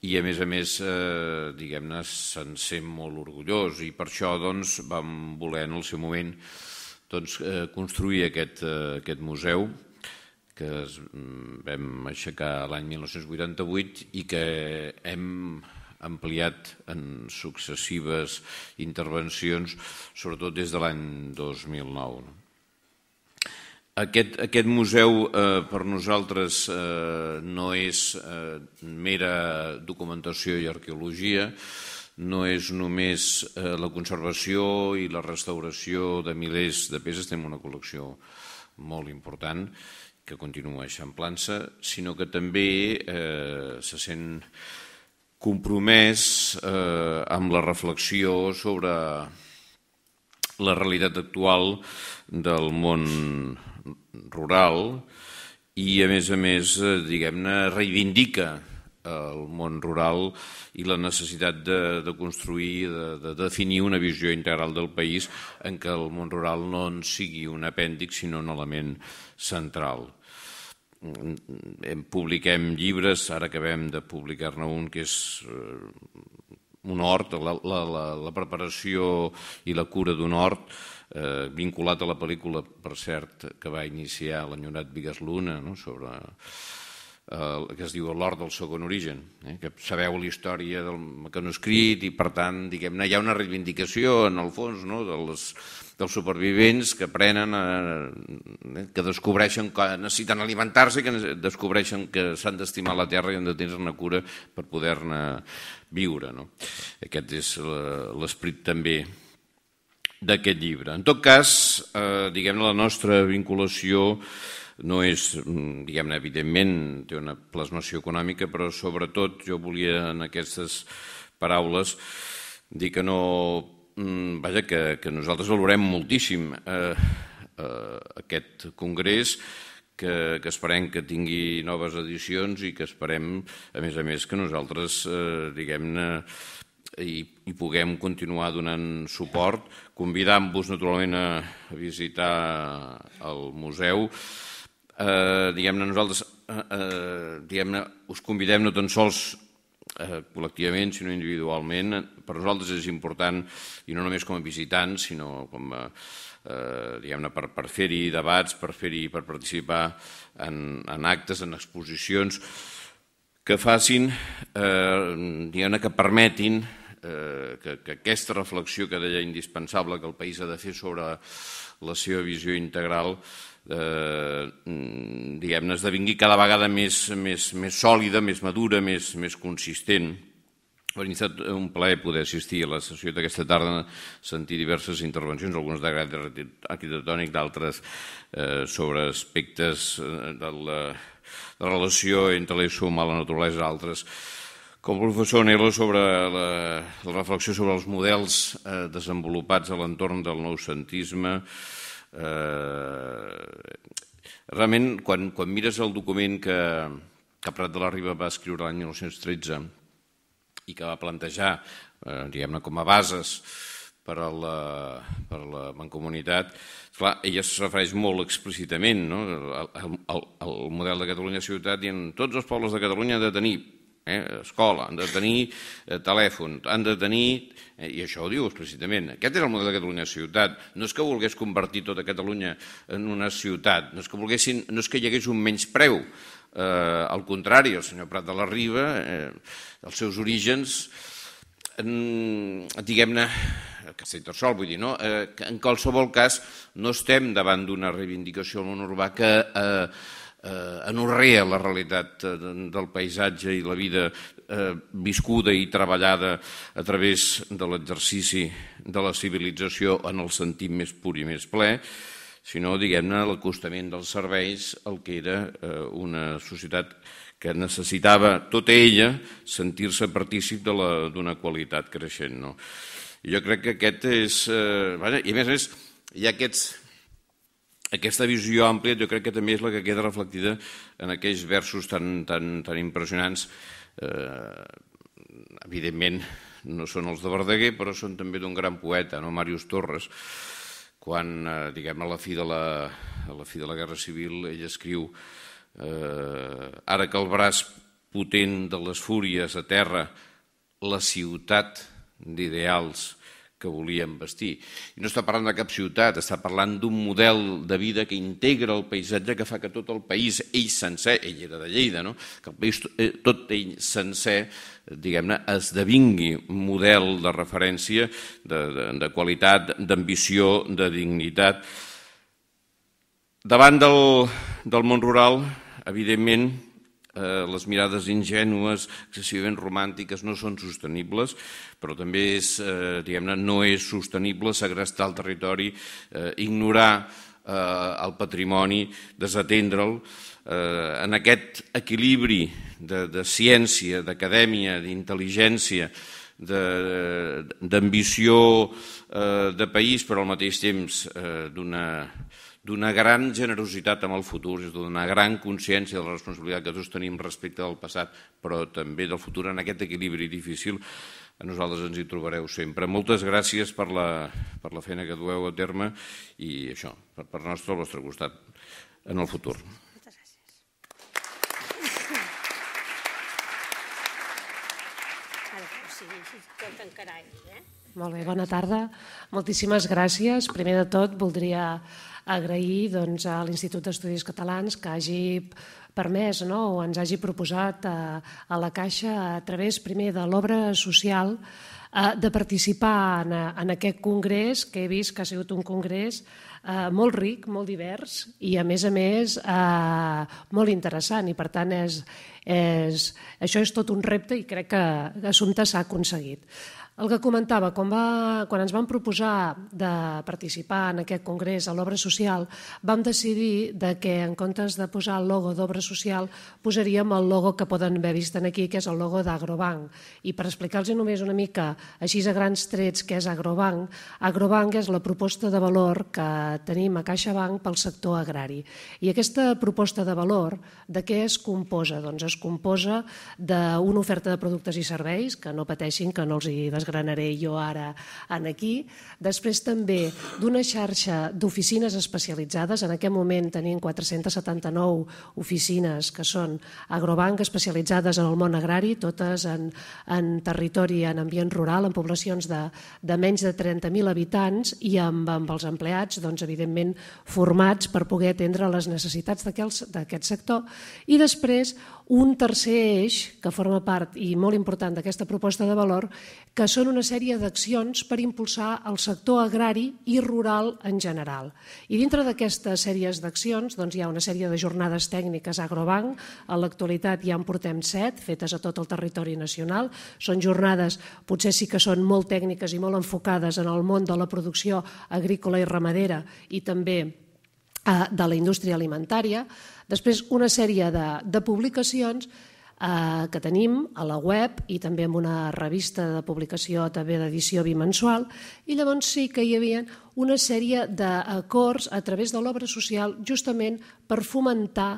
i a més a més, eh, diguem-ne, se'n sent molt orgullós i per això doncs, vam voler en el seu moment doncs, eh, construir aquest, eh, aquest museu que es, mm, vam aixecar l'any 1988 i que hem ampliat en successives intervencions, sobretot des de l'any 2009. Aquest, aquest museu eh, per nosaltres eh, no és eh, mera documentació i arqueologia, eh, no és només eh, la conservació i la restauració de milers de peces, tenim una col·lecció molt important que continua eixamplant-se, sinó que també eh, se sent compromès eh, amb la reflexió sobre la realitat actual del món rural i, a més a més, eh, diguem-ne, reivindica el món rural i la necessitat de, de construir, de, de definir una visió integral del país en què el món rural no en sigui un apèndix sinó un element central publiquem llibres, ara acabem de publicar-ne un que és eh, un hort, la, la, la, la preparació i la cura d'un hort, eh, vinculat a la pel·lícula, per cert, que va iniciar l'enyorat Vigas Luna, no? sobre eh, que es diu l'or del segon origen, eh? que sabeu la història del mecanoscrit i, per tant, diguem-ne, hi ha una reivindicació, en el fons, no? dels, dels supervivents que prenen, eh? eh que descobreixen que necessiten alimentar-se i que descobreixen que s'han d'estimar la terra i han de tenir una cura per poder-ne viure. No? Aquest és l'esperit també d'aquest llibre. En tot cas, eh, diguem-ne, la nostra vinculació no és, mm, diguem-ne, evidentment, té una plasmació econòmica, però sobretot jo volia en aquestes paraules dir que no... Mm, vaja, que, que nosaltres valorem moltíssim eh, eh, aquest congrés, que, que esperem que tingui noves edicions i que esperem, a més a més, que nosaltres, eh, diguem-ne, i, i puguem continuar donant suport, convidant-vos naturalment a visitar el museu, eh, diguem-ne, nosaltres eh, eh diguem us convidem no tan sols eh, col·lectivament, sinó individualment. Per nosaltres és important, i no només com a visitants, sinó com a, eh, diguem-ne, per, per fer-hi debats, per fer-hi, per participar en, en actes, en exposicions, que facin, eh, diguem-ne, que permetin eh, que, que aquesta reflexió que deia indispensable que el país ha de fer sobre la seva visió integral eh, eh, mm, diguem-ne, esdevingui cada vegada més, més, més sòlida, més madura, més, més consistent. Ha estat un plaer poder assistir a la sessió d'aquesta tarda, sentir diverses intervencions, algunes de grau arquitectònic, d'altres eh, sobre aspectes eh, de la, de la relació entre l'ésser humà i la naturalesa, altres com el professor Nelo sobre la, la reflexió sobre els models eh, desenvolupats a l'entorn del noucentisme, sentisme Eh, realment, quan, quan mires el document que, que Prat de la Riba va escriure l'any 1913 i que va plantejar, eh, diguem-ne, com a bases per a la, per a la mancomunitat, clar, ella es refereix molt explícitament no? al, al, al model de Catalunya ciutat i en tots els pobles de Catalunya han de tenir eh? escola, han de tenir eh, telèfon, han de tenir... Eh, I això ho diu explícitament. Aquest era el model de Catalunya ciutat. No és que volgués convertir tota Catalunya en una ciutat, no és que, volguessin, no és que hi hagués un menyspreu. Eh, al contrari, el senyor Prat de la Riba, eh, els seus orígens, diguem-ne, Castellterçol, vull dir, no? Eh, en qualsevol cas, no estem davant d'una reivindicació al món urbà que eh, eh, enorrea la realitat eh, del paisatge i la vida eh, viscuda i treballada a través de l'exercici de la civilització en el sentit més pur i més ple, sinó, diguem-ne, l'acostament dels serveis al que era eh, una societat que necessitava tota ella sentir-se partícip d'una qualitat creixent. No? Jo crec que aquest és... Eh, I a més a més, hi ha aquests aquesta visió àmplia jo crec que també és la que queda reflectida en aquells versos tan, tan, tan impressionants. Eh, evidentment, no són els de Verdaguer, però són també d'un gran poeta, no? Màrius Torres, quan, eh, diguem, a la, fi de la, a la fi de la Guerra Civil ell escriu eh, «Ara que el braç potent de les fúries a terra, la ciutat d'ideals que volíem vestir. I no està parlant de cap ciutat, està parlant d'un model de vida que integra el paisatge, que fa que tot el país, ell sencer, ell era de Lleida, no? que el país eh, tot ell sencer eh, diguem-ne, esdevingui model de referència de, de, de qualitat, d'ambició, de dignitat. Davant del, del món rural, evidentment, eh, les mirades ingènues, excessivament romàntiques, no són sostenibles, però també és, eh, diguem-ne, no és sostenible segrestar el territori, eh, ignorar eh, el patrimoni, desatendre'l. Eh, en aquest equilibri de, de ciència, d'acadèmia, d'intel·ligència, d'ambició eh, de país, però al mateix temps eh, d'una d'una gran generositat amb el futur, és d'una gran consciència de la responsabilitat que tots tenim respecte del passat, però també del futur en aquest equilibri difícil, a nosaltres ens hi trobareu sempre. Moltes gràcies per la, per la feina que dueu a terme i això, per, per nostre al vostre costat en el futur. Moltes gràcies. eh? Molt bé, bona tarda. Moltíssimes gràcies. Primer de tot, voldria agrair doncs, a l'Institut d'Estudis Catalans que hagi permès no? o ens hagi proposat a, eh, a la Caixa a través primer de l'obra social a, eh, de participar en, en aquest congrés, que he vist que ha sigut un congrés eh, molt ric, molt divers i, a més a més, eh, molt interessant. I, per tant, és, és, això és tot un repte i crec que l'assumpte s'ha aconseguit. El que comentava, quan, va, quan ens van proposar de participar en aquest congrés a l'obra social, vam decidir de que en comptes de posar el logo d'obra social, posaríem el logo que poden haver vist aquí, que és el logo d'Agrobank. I per explicar-los només una mica, així a grans trets, què és Agrobank, Agrobank és la proposta de valor que tenim a CaixaBank pel sector agrari. I aquesta proposta de valor, de què es composa? Doncs es composa d'una oferta de productes i serveis, que no pateixin, que no els hi desgranaré jo ara en aquí. Després també d'una xarxa d'oficines especialitzades. En aquest moment tenim 479 oficines que són agrobanc especialitzades en el món agrari, totes en, en territori, en ambient rural, en poblacions de, de menys de 30.000 habitants i amb, amb els empleats, doncs, evidentment, formats per poder atendre les necessitats d'aquest sector. I després un tercer eix que forma part i molt important d'aquesta proposta de valor, que són una sèrie d'accions per impulsar el sector agrari i rural en general. I dintre d'aquestes sèries d'accions doncs, hi ha una sèrie de jornades tècniques Agrobanc, a l'actualitat ja en portem set, fetes a tot el territori nacional. Són jornades, potser sí que són molt tècniques i molt enfocades en el món de la producció agrícola i ramadera i també eh, de la indústria alimentària, Després, una sèrie de, de publicacions eh, que tenim a la web i també amb una revista de publicació també d'edició bimensual i llavors sí que hi havia una sèrie d'acords a través de l'obra social justament per fomentar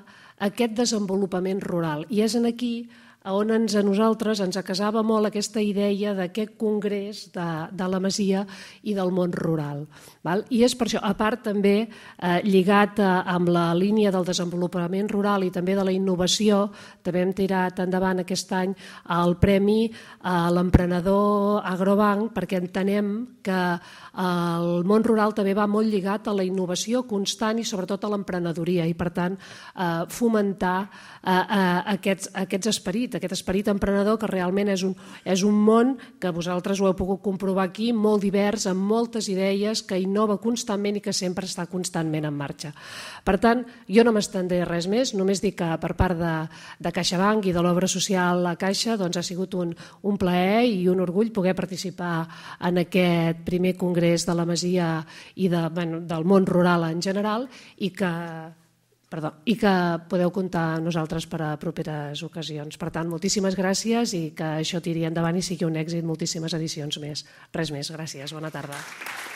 aquest desenvolupament rural i és en aquí que on ens, a nosaltres ens acasava molt aquesta idea d'aquest congrés de, de la Masia i del món rural. Val? I és per això, a part també eh, lligat a, eh, amb la línia del desenvolupament rural i també de la innovació, també hem tirat endavant aquest any el Premi a eh, l'emprenedor Agrobank perquè entenem que el món rural també va molt lligat a la innovació constant i sobretot a l'emprenedoria i, per tant, eh, fomentar eh, eh, aquests, aquests esperit, aquest esperit emprenedor que realment és un, és un món que vosaltres ho heu pogut comprovar aquí, molt divers, amb moltes idees, que innova constantment i que sempre està constantment en marxa. Per tant, jo no m'estendré res més, només dic que per part de, de CaixaBank i de l'obra social La Caixa doncs ha sigut un, un plaer i un orgull poder participar en aquest primer congrés través de la Masia i de, bueno, del món rural en general i que, perdó, i que podeu comptar nosaltres per a properes ocasions. Per tant, moltíssimes gràcies i que això tiri endavant i sigui un èxit moltíssimes edicions més. Res més, gràcies, bona tarda. Aplausos.